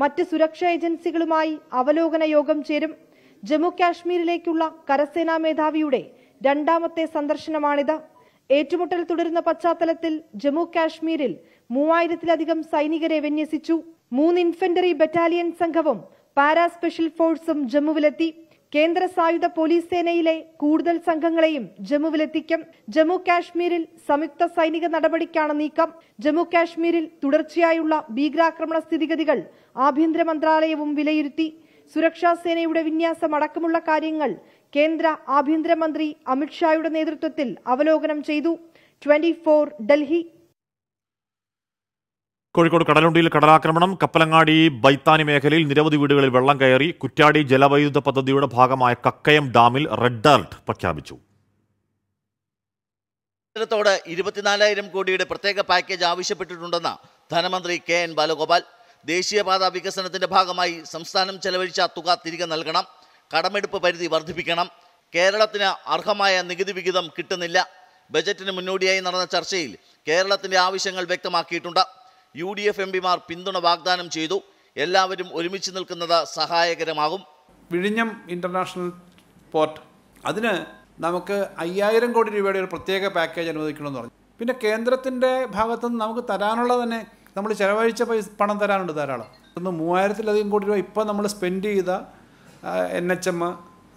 മറ്റ് സുരക്ഷാ ഏജൻസികളുമായി അവലോകന യോഗം ചേരും ജമ്മു കാശ്മീരിലേക്കുള്ള കരസേനാ മേധാവിയുടെ രണ്ടാമത്തെ സന്ദർശനമാണിത് ഏറ്റുമുട്ടൽ തുടരുന്ന പശ്ചാത്തലത്തിൽ ജമ്മു കാശ്മീരിൽ മൂവായിരത്തിലധികം സൈനികരെ വിന്യസിച്ചു മൂന്ന് ഇൻഫൻട്രി ബറ്റാലിയൻ സംഘവും പാരാ സ്പെഷ്യൽ ഫോഴ്സും ജമ്മുവിലെത്തി കേന്ദ്ര സായുധ പോലീസ് സേനയിലെ കൂടുതൽ സംഘങ്ങളെയും ജമ്മുവിലെത്തിക്കും ജമ്മു കാശ്മീരിൽ സംയുക്ത സൈനിക നടപടിക്കാണ് നീക്കം ജമ്മു കാശ്മീരിൽ തുടർച്ചയായുള്ള ഭീകരാക്രമണ സ്ഥിതിഗതികൾ ആഭ്യന്തര മന്ത്രാലയവും വിലയിരുത്തി സുരക്ഷാ സേനയുടെ വിന്യാസം അടക്കമുള്ള കാര്യങ്ങൾ കേന്ദ്ര ആഭ്യന്തരമന്ത്രി അമിത്ഷായുടെ നേതൃത്വത്തിൽ അവലോകനം ചെയ്തു ട്വന്റി ഡൽഹി കോഴിക്കോട് കടലുണ്ടിയിൽ കടലാക്രമണം കപ്പലങ്ങാടി ബൈത്താനി മേഖലയിൽ നിരവധി വീടുകളിൽ വെള്ളം കയറി കുറ്റാടി ജലവൈദ്യുത പദ്ധതിയുടെ ഭാഗമായ കക്കയം ഡാമിൽ റെഡ് അലർട്ട് പ്രഖ്യാപിച്ചു കേന്ദ്രത്തോട് ഇരുപത്തിനാലായിരം കോടിയുടെ പ്രത്യേക പാക്കേജ് ആവശ്യപ്പെട്ടിട്ടുണ്ടെന്ന് ധനമന്ത്രി കെ എൻ ബാലഗോപാൽ ദേശീയപാത വികസനത്തിൻ്റെ ഭാഗമായി സംസ്ഥാനം ചെലവഴിച്ച തുക തിരികെ നൽകണം കടമെടുപ്പ് പരിധി വർദ്ധിപ്പിക്കണം കേരളത്തിന് അർഹമായ നികുതി വിഹിതം കിട്ടുന്നില്ല ബജറ്റിന് മുന്നോടിയായി നടന്ന ചർച്ചയിൽ കേരളത്തിൻ്റെ ആവശ്യങ്ങൾ വ്യക്തമാക്കിയിട്ടുണ്ട് യു ഡി എഫ് എം പിമാർ പിന്തുണ വാഗ്ദാനം ചെയ്തു എല്ലാവരും ഒരുമിച്ച് നിൽക്കുന്നത് സഹായകരമാകും വിഴിഞ്ഞം ഇൻ്റർനാഷണൽ പോർട്ട് അതിന് നമുക്ക് അയ്യായിരം കോടി രൂപയുടെ ഒരു പ്രത്യേക പാക്കേജ് അനുവദിക്കണമെന്ന് പറഞ്ഞു പിന്നെ കേന്ദ്രത്തിൻ്റെ ഭാഗത്തുനിന്ന് നമുക്ക് തരാനുള്ള തന്നെ നമ്മൾ ചിലവഴിച്ച പൈസ പണം തരാനുണ്ട് ധാരാളം ഒന്ന് മൂവായിരത്തിലധികം കോടി രൂപ ഇപ്പം നമ്മൾ സ്പെൻഡ് ചെയ്ത N H M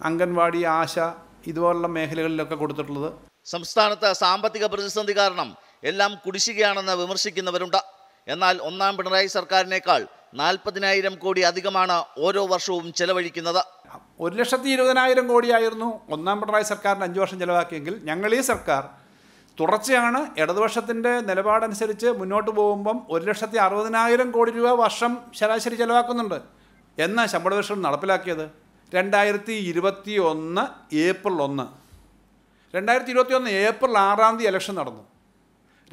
anganwadi ASHA ഇതുപോലുള്ള മേഖലകളിലൊക്കെ കൊടുത്തിട്ടുള്ളത് സംസ്ഥാനത്ത് സാമ്പത്തിക പ്രതിസന്ധി കാരണം എല്ലാം കുടിശ്ശികയാണെന്ന് വിമർശിക്കുന്നവരുണ്ട് എന്നാൽ ഒന്നാം പിണറായി സർക്കാരിനേക്കാൾ നാൽപ്പതിനായിരം കോടി അധികമാണ് ഓരോ വർഷവും ചെലവഴിക്കുന്നത് ഒരു ലക്ഷത്തി ഇരുപതിനായിരം കോടിയായിരുന്നു ഒന്നാം പിണറായി സർക്കാരിന് അഞ്ച് വർഷം ചെലവാക്കിയെങ്കിൽ ഞങ്ങൾ ഈ സർക്കാർ തുടർച്ചയാണ് ഇടതുപക്ഷത്തിൻ്റെ നിലപാടനുസരിച്ച് മുന്നോട്ട് പോകുമ്പം ഒരു ലക്ഷത്തി അറുപതിനായിരം കോടി രൂപ വർഷം ശരാശരി ചെലവാക്കുന്നുണ്ട് എന്ന ശമ്പള പരിഷ്കരണം നടപ്പിലാക്കിയത് രണ്ടായിരത്തി ഇരുപത്തി ഒന്ന് ഏപ്രിൽ ഒന്ന് രണ്ടായിരത്തി ഇരുപത്തി ഒന്ന് ഏപ്രിൽ ആറാം തീയതി ഇലക്ഷൻ നടന്നു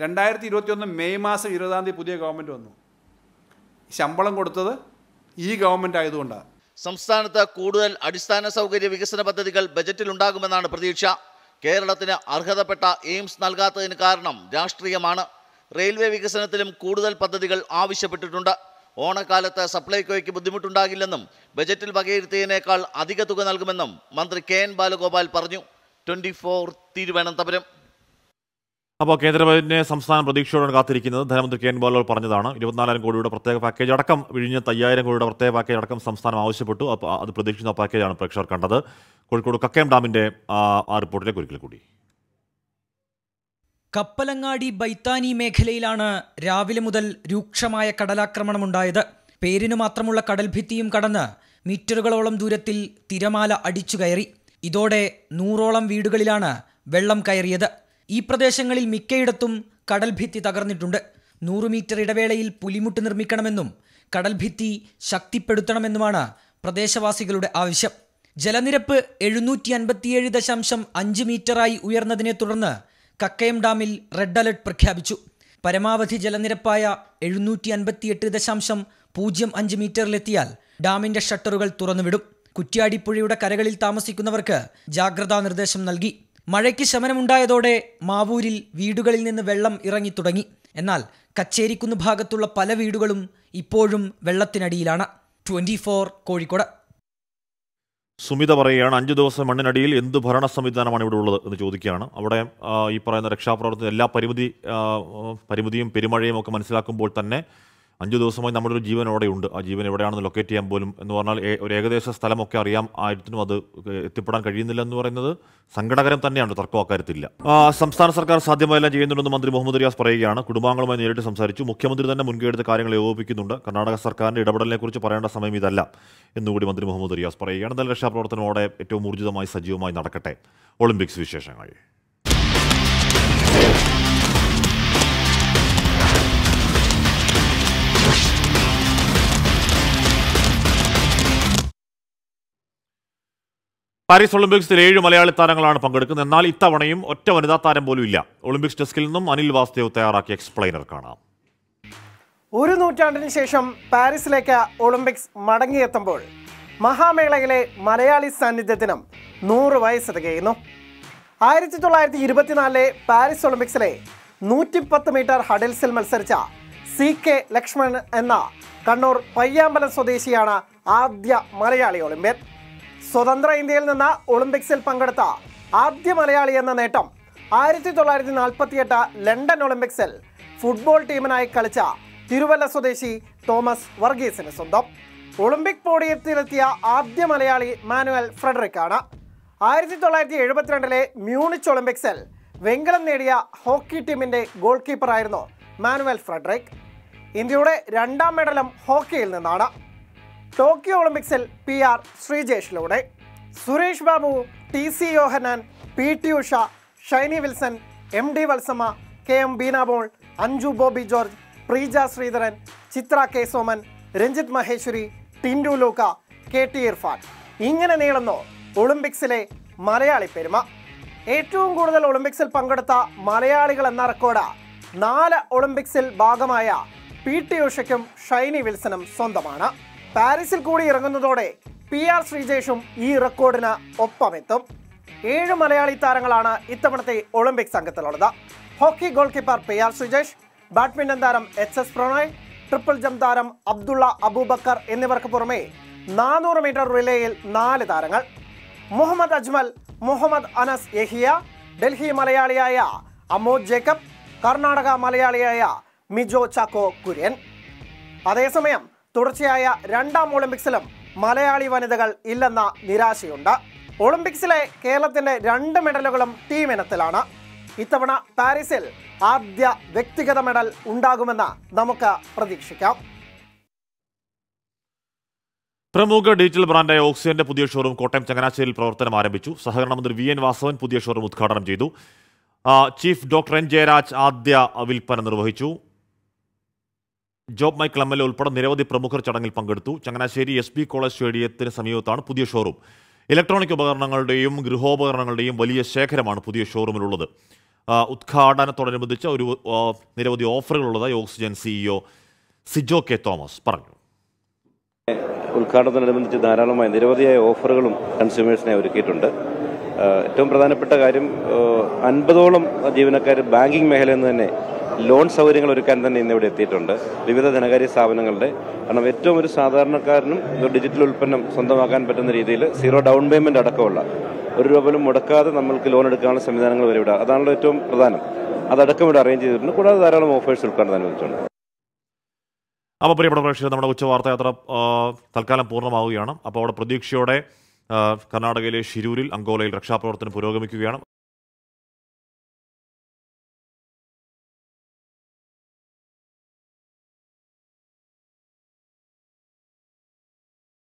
രണ്ടായിരത്തി ഇരുപത്തി ഒന്ന് മെയ് മാസം ഇരുപതാം തീയതി പുതിയ ഗവൺമെൻറ് വന്നു ശമ്പളം കൊടുത്തത് ഈ ഗവൺമെൻറ് ആയതുകൊണ്ടാണ് സംസ്ഥാനത്ത് കൂടുതൽ അടിസ്ഥാന സൗകര്യ വികസന പദ്ധതികൾ ബജറ്റിൽ ഉണ്ടാകുമെന്നാണ് പ്രതീക്ഷ കേരളത്തിന് അർഹതപ്പെട്ട എയിംസ് നൽകാത്തതിന് കാരണം രാഷ്ട്രീയമാണ് റെയിൽവേ വികസനത്തിലും കൂടുതൽ പദ്ധതികൾ ആവശ്യപ്പെട്ടിട്ടുണ്ട് ഓണക്കാലത്ത് സപ്ലൈകോയ്ക്ക് ബുദ്ധിമുട്ടുണ്ടാകില്ലെന്നും ബജറ്റിൽ വകയിരുത്തിയതിനേക്കാൾ അധിക തുക നൽകുമെന്നും മന്ത്രി കെ എൻ ബാലഗോപാൽ പറഞ്ഞു ട്വൻറ്റി ഫോർ തിരുവനന്തപുരം അപ്പോൾ കേന്ദ്ര ബജറ്റിനെ സംസ്ഥാനം പ്രതീക്ഷയോടാണ് കാത്തിരിക്കുന്നത് ധനമന്ത്രി കെ എൻ ബാലോൾ പറഞ്ഞതാണ് ഇരുപത്തിനാലായിരം കോടിയുടെ പ്രത്യേക പാക്കേജ് അടക്കം വിഴിഞ്ഞ തയ്യായിരം കോടിയുടെ പ്രത്യേക പാക്കേജ് അടക്കം സംസ്ഥാനം ആവശ്യപ്പെട്ടു അപ്പോൾ അത് പ്രതീക്ഷിച്ച പാക്കേജാണ് പ്രേക്ഷകർ കണ്ടത് കോഴിക്കോട് കക്കയം ഡാമിൻ്റെ ആ റിപ്പോർട്ടിലേക്ക് ഒരിക്കൽ കൂടി കപ്പലങ്ങാടി ബൈത്താനി മേഖലയിലാണ് രാവിലെ മുതൽ രൂക്ഷമായ കടലാക്രമണമുണ്ടായത് പേരിനു മാത്രമുള്ള കടൽഭിത്തിയും കടന്ന് മീറ്ററുകളോളം ദൂരത്തിൽ തിരമാല അടിച്ചു കയറി ഇതോടെ നൂറോളം വീടുകളിലാണ് വെള്ളം കയറിയത് ഈ പ്രദേശങ്ങളിൽ മിക്കയിടത്തും കടൽഭിത്തി തകർന്നിട്ടുണ്ട് നൂറു മീറ്റർ ഇടവേളയിൽ പുലിമുട്ട് നിർമ്മിക്കണമെന്നും കടൽഭിത്തി ശക്തിപ്പെടുത്തണമെന്നുമാണ് പ്രദേശവാസികളുടെ ആവശ്യം ജലനിരപ്പ് എഴുന്നൂറ്റി അൻപത്തിയേഴ് ദശാംശം അഞ്ച് മീറ്ററായി ഉയർന്നതിനെ തുടർന്ന് കക്കയം ഡാമിൽ റെഡ് അലർട്ട് പ്രഖ്യാപിച്ചു പരമാവധി ജലനിരപ്പായ എഴുന്നൂറ്റി അൻപത്തിയെട്ട് ദശാംശം പൂജ്യം അഞ്ച് മീറ്ററിലെത്തിയാൽ ഡാമിന്റെ ഷട്ടറുകൾ തുറന്നുവിടും കുറ്റ്യാടിപ്പുഴയുടെ കരകളിൽ താമസിക്കുന്നവർക്ക് ജാഗ്രതാ നിർദ്ദേശം നൽകി മഴയ്ക്ക് ശമനമുണ്ടായതോടെ മാവൂരിൽ വീടുകളിൽ നിന്ന് വെള്ളം ഇറങ്ങി തുടങ്ങി എന്നാൽ കച്ചേരിക്കുന്ന് ഭാഗത്തുള്ള പല വീടുകളും ഇപ്പോഴും വെള്ളത്തിനടിയിലാണ് ട്വന്റി ഫോർ കോഴിക്കോട് സുമിത പറയുകയാണ് അഞ്ചു ദിവസം മണ്ണിനടിയിൽ എന്ത് ഭരണ സംവിധാനമാണ് ഇവിടെ ഉള്ളത് എന്ന് ചോദിക്കുകയാണ് അവിടെ ഈ പറയുന്ന രക്ഷാപ്രവർത്തനം എല്ലാ പരിമിതി പരിമിതിയും പെരുമഴയും ഒക്കെ മനസ്സിലാക്കുമ്പോൾ തന്നെ അഞ്ച് ദിവസമായി നമ്മുടെ ഒരു ജീവൻ അവിടെയുണ്ട് ആ ജീവൻ എവിടെയാണെന്ന് ലൊക്കേറ്റ് ചെയ്യാൻ പോലും എന്ന് പറഞ്ഞാൽ ഒരു ഏകദേശ സ്ഥലമൊക്കെ അറിയാം ആയിരത്തിനും അത് എത്തിപ്പെടാൻ കഴിയുന്നില്ല എന്ന് പറയുന്നത് സങ്കടകരം തന്നെയാണ് തർക്കം അക്കാര്യത്തില്ല സംസ്ഥാന സർക്കാർ സാധ്യമായെല്ലാം ചെയ്യുന്നുണ്ടെന്ന് മന്ത്രി മുഹമ്മദ് റിയാസ് പറയുകയാണ് കുടുംബാംഗങ്ങളുമായി നേരിട്ട് സംസാരിച്ചു മുഖ്യമന്ത്രി തന്നെ മുൻകൈയെടുത്ത കാര്യങ്ങൾ ഏകോപിക്കുന്നുണ്ട് കർണാടക സർക്കാരിന്റെ കുറിച്ച് പറയേണ്ട സമയം ഇതല്ല എന്നുകൂടി മന്ത്രി മുഹമ്മദ് റിയാസ് പറയുകയാണ് എന്നാൽ രക്ഷാപ്രവർത്തനമോടെ ഏറ്റവും ഊർജിതമായി സജീവമായി നടക്കട്ടെ ഒളിമ്പിക്സ് വിശേഷങ്ങൾ പാരീസ് ഒളിമ്പിക്സിൽ ഏഴ് മലയാളി താരങ്ങളാണ് പങ്കെടുക്കുന്നത് എന്നാൽ ഇത്തവണയും ഒറ്റ വനിതാ താരം പോലും ഇല്ല ഒളിമ്പിക്സ് ഡെസ്കിൽ നിന്നും അനിൽ വാസുദേവ് തയ്യാറാക്കിയ എക്സ്പ്ലെയിനർ കാണാം ഒരു നൂറ്റാണ്ടിന് ശേഷം പാരീസിലേക്ക് ഒളിമ്പിക്സ് മടങ്ങിയെത്തുമ്പോൾ മഹാമേളയിലെ മലയാളി സാന്നിധ്യത്തിനും നൂറ് വയസ്സ് തികയുന്നു ആയിരത്തി തൊള്ളായിരത്തി ഇരുപത്തിനാലിലെ പാരീസ് ഒളിമ്പിക്സിലെ നൂറ്റിപ്പത്ത് മീറ്റർ ഹഡിൽസിൽ മത്സരിച്ച സി കെ ലക്ഷ്മൺ എന്ന കണ്ണൂർ പയ്യാമ്പലം സ്വദേശിയാണ് ആദ്യ മലയാളി ഒളിമ്പ്യൻ സ്വതന്ത്ര ഇന്ത്യയിൽ നിന്ന് ഒളിമ്പിക്സിൽ പങ്കെടുത്ത ആദ്യ മലയാളി എന്ന നേട്ടം ആയിരത്തി തൊള്ളായിരത്തി നാൽപ്പത്തിയെട്ട് ലണ്ടൻ ഒളിമ്പിക്സിൽ ഫുട്ബോൾ ടീമിനായി കളിച്ച തിരുവല്ല സ്വദേശി തോമസ് വർഗീസിന് സ്വന്തം ഒളിമ്പിക് പോഡിയത്തിലെത്തിയ ആദ്യ മലയാളി മാനുവൽ ഫ്രെഡറിക് ആണ് ആയിരത്തി തൊള്ളായിരത്തി എഴുപത്തിരണ്ടിലെ മ്യൂണിച്ച് ഒളിമ്പിക്സിൽ വെങ്കലം നേടിയ ഹോക്കി ടീമിൻ്റെ ഗോൾ കീപ്പറായിരുന്നു മാനുവൽ ഫ്രെഡറിക് ഇന്ത്യയുടെ രണ്ടാം മെഡലും ഹോക്കിയിൽ നിന്നാണ് ടോക്കിയോ ഒളിമ്പിക്സിൽ പി ആർ ശ്രീജേഷിലൂടെ Suresh Babu T C Yohannan P T Usha Shiny Wilson M D Valsamma K M Beenamol Anju Bobby George Preeja Sreedharan Chitra K Soman Ranjith Maheshwary Tintu Luka K T Irfan ഇങ്ങനെ നീളുന്നു ഒളിമ്പിക്സിലെ മലയാളി പെരുമ ഏറ്റവും കൂടുതൽ ഒളിമ്പിക്സിൽ പങ്കെടുത്ത മലയാളികൾ എന്ന റെക്കോർഡ് നാല് ഒളിമ്പിക്സിൽ ഭാഗമായ പി ടി ഉഷയ്ക്കും ഷൈനി വിൽസനും സ്വന്തമാണ് പാരീസിൽ കൂടി ഇറങ്ങുന്നതോടെ പി ആർ ശ്രീജേഷും ഈ റെക്കോർഡിന് ഒപ്പമെത്തും ഏഴ് മലയാളി താരങ്ങളാണ് ഇത്തവണത്തെ ഒളിമ്പിക് സംഘത്തിലുള്ളത് hockey goal keeper P R Sreejesh badminton താരം H S Prannoy triple jump താരം അബ്ദുള്ള അബൂബക്കർ എന്നിവർക്ക് പുറമെ നാനൂറ് മീറ്റർ റിലേയിൽ നാല് താരങ്ങൾ മുഹമ്മദ് അജ്മൽ മുഹമ്മദ് അനസ് യഹിയ ഡൽഹി മലയാളിയായ അമോദ് ജേക്കബ് കർണാടക മലയാളിയായ മിജോ ചാക്കോ കുര്യൻ അതേസമയം തുടർച്ചയായ രണ്ടാം ഒളിമ്പിക്സിലും മലയാളി വനിതകൾ ഇല്ലെന്ന നിരാശയുണ്ട് ഒളിമ്പിക്സിലെ കേരളത്തിന്റെ രണ്ട് മെഡലുകളും ടീം ഇനത്തിലാണ് ഇത്തവണ പാരീസിൽ ആദ്യ വ്യക്തിഗത മെഡൽ ഉണ്ടാകുമെന്ന് നമുക്ക് പ്രതീക്ഷിക്കാം പ്രമുഖ ഡിജിറ്റൽ ബ്രാൻഡായ ഓക്സിജന്റെ പുതിയ ഷോറൂം കോട്ടയം ചങ്ങനാശ്ശേരിയിൽ പ്രവർത്തനം ആരംഭിച്ചു സഹകരണ മന്ത്രി വി എൻ വാസവൻ പുതിയ ഷോറൂം ഉദ്ഘാടനം ചെയ്തു ചീഫ് ഡോക്ടർ എൻ ജയരാജ് ആദ്യ വിൽപ്പന നിർവഹിച്ചു Job Michael M L A ഉൾപ്പെടെ നിരവധി പ്രമുഖർ ചടങ്ങിൽ പങ്കെടുത്തു ചങ്ങനാശ്ശേരി എസ് ബി കോളേജ് സ്റ്റേഡിയത്തിന് സമീപത്താണ് പുതിയ ഷോറൂം ഇലക്ട്രോണിക് ഉപകരണങ്ങളുടെയും ഗൃഹോപകരണങ്ങളുടെയും വലിയ ശേഖരമാണ് പുതിയ ഷോറൂമിലുള്ളത് ഉദ്ഘാടനത്തോടനുബന്ധിച്ച് ഒരു നിരവധി ഓഫറുകളുള്ളതായി Oxygen CEO Sijo K Thomas പറഞ്ഞു ഉദ്ഘാടനത്തോടനുബന്ധിച്ച് ധാരാളമായ നിരവധിയായ ഓഫറുകളും കൺസ്യൂമേഴ്സിനെ ഒരുക്കിയിട്ടുണ്ട് ഏറ്റവും പ്രധാനപ്പെട്ട കാര്യം അൻപതോളം ജീവനക്കാർ ബാങ്കിംഗ് മേഖലയിൽ നിന്ന് തന്നെ ലോൺ സൗകര്യങ്ങൾ ഒരുക്കാൻ തന്നെ ഇന്ന് ഇവിടെ എത്തിയിട്ടുണ്ട് വിവിധ ധനകാര്യ സ്ഥാപനങ്ങളുടെ കാരണം ഏറ്റവും ഒരു സാധാരണക്കാരനും ഡിജിറ്റൽ ഉൽപ്പന്നം സ്വന്തമാക്കാൻ പറ്റുന്ന രീതിയിൽ സീറോ ഡൗൺ പേയ്മെന്റ് അടക്കമുള്ള ഒരു രൂപ പോലും മുടക്കാതെ നമ്മൾക്ക് ലോൺ എടുക്കാനുള്ള സംവിധാനങ്ങൾ വരെ ഇവിടെ അതാണല്ലോ ഏറ്റവും പ്രധാനം അതടക്കം ഇവിടെ അറേഞ്ച് ചെയ്തിട്ടുണ്ട് കൂടാതെ ധാരാളം ഓഫേഴ്സ് ഉൾക്കാണ്ട് അനുവദിച്ചിട്ടുണ്ട് അപ്പോൾ പ്രിയപ്പെട്ട പ്രേക്ഷകർ നമ്മുടെ ഉച്ചവാർത്ത യാത്ര തൽക്കാലം പൂർണ്ണമാവുകയാണ് അപ്പോൾ അവിടെ പ്രതീക്ഷയോടെ കർണാടകയിലെ ഷിരൂരിൽ അങ്കോലയിൽ രക്ഷാപ്രവർത്തനം പുരോഗമിക്കുകയാണ്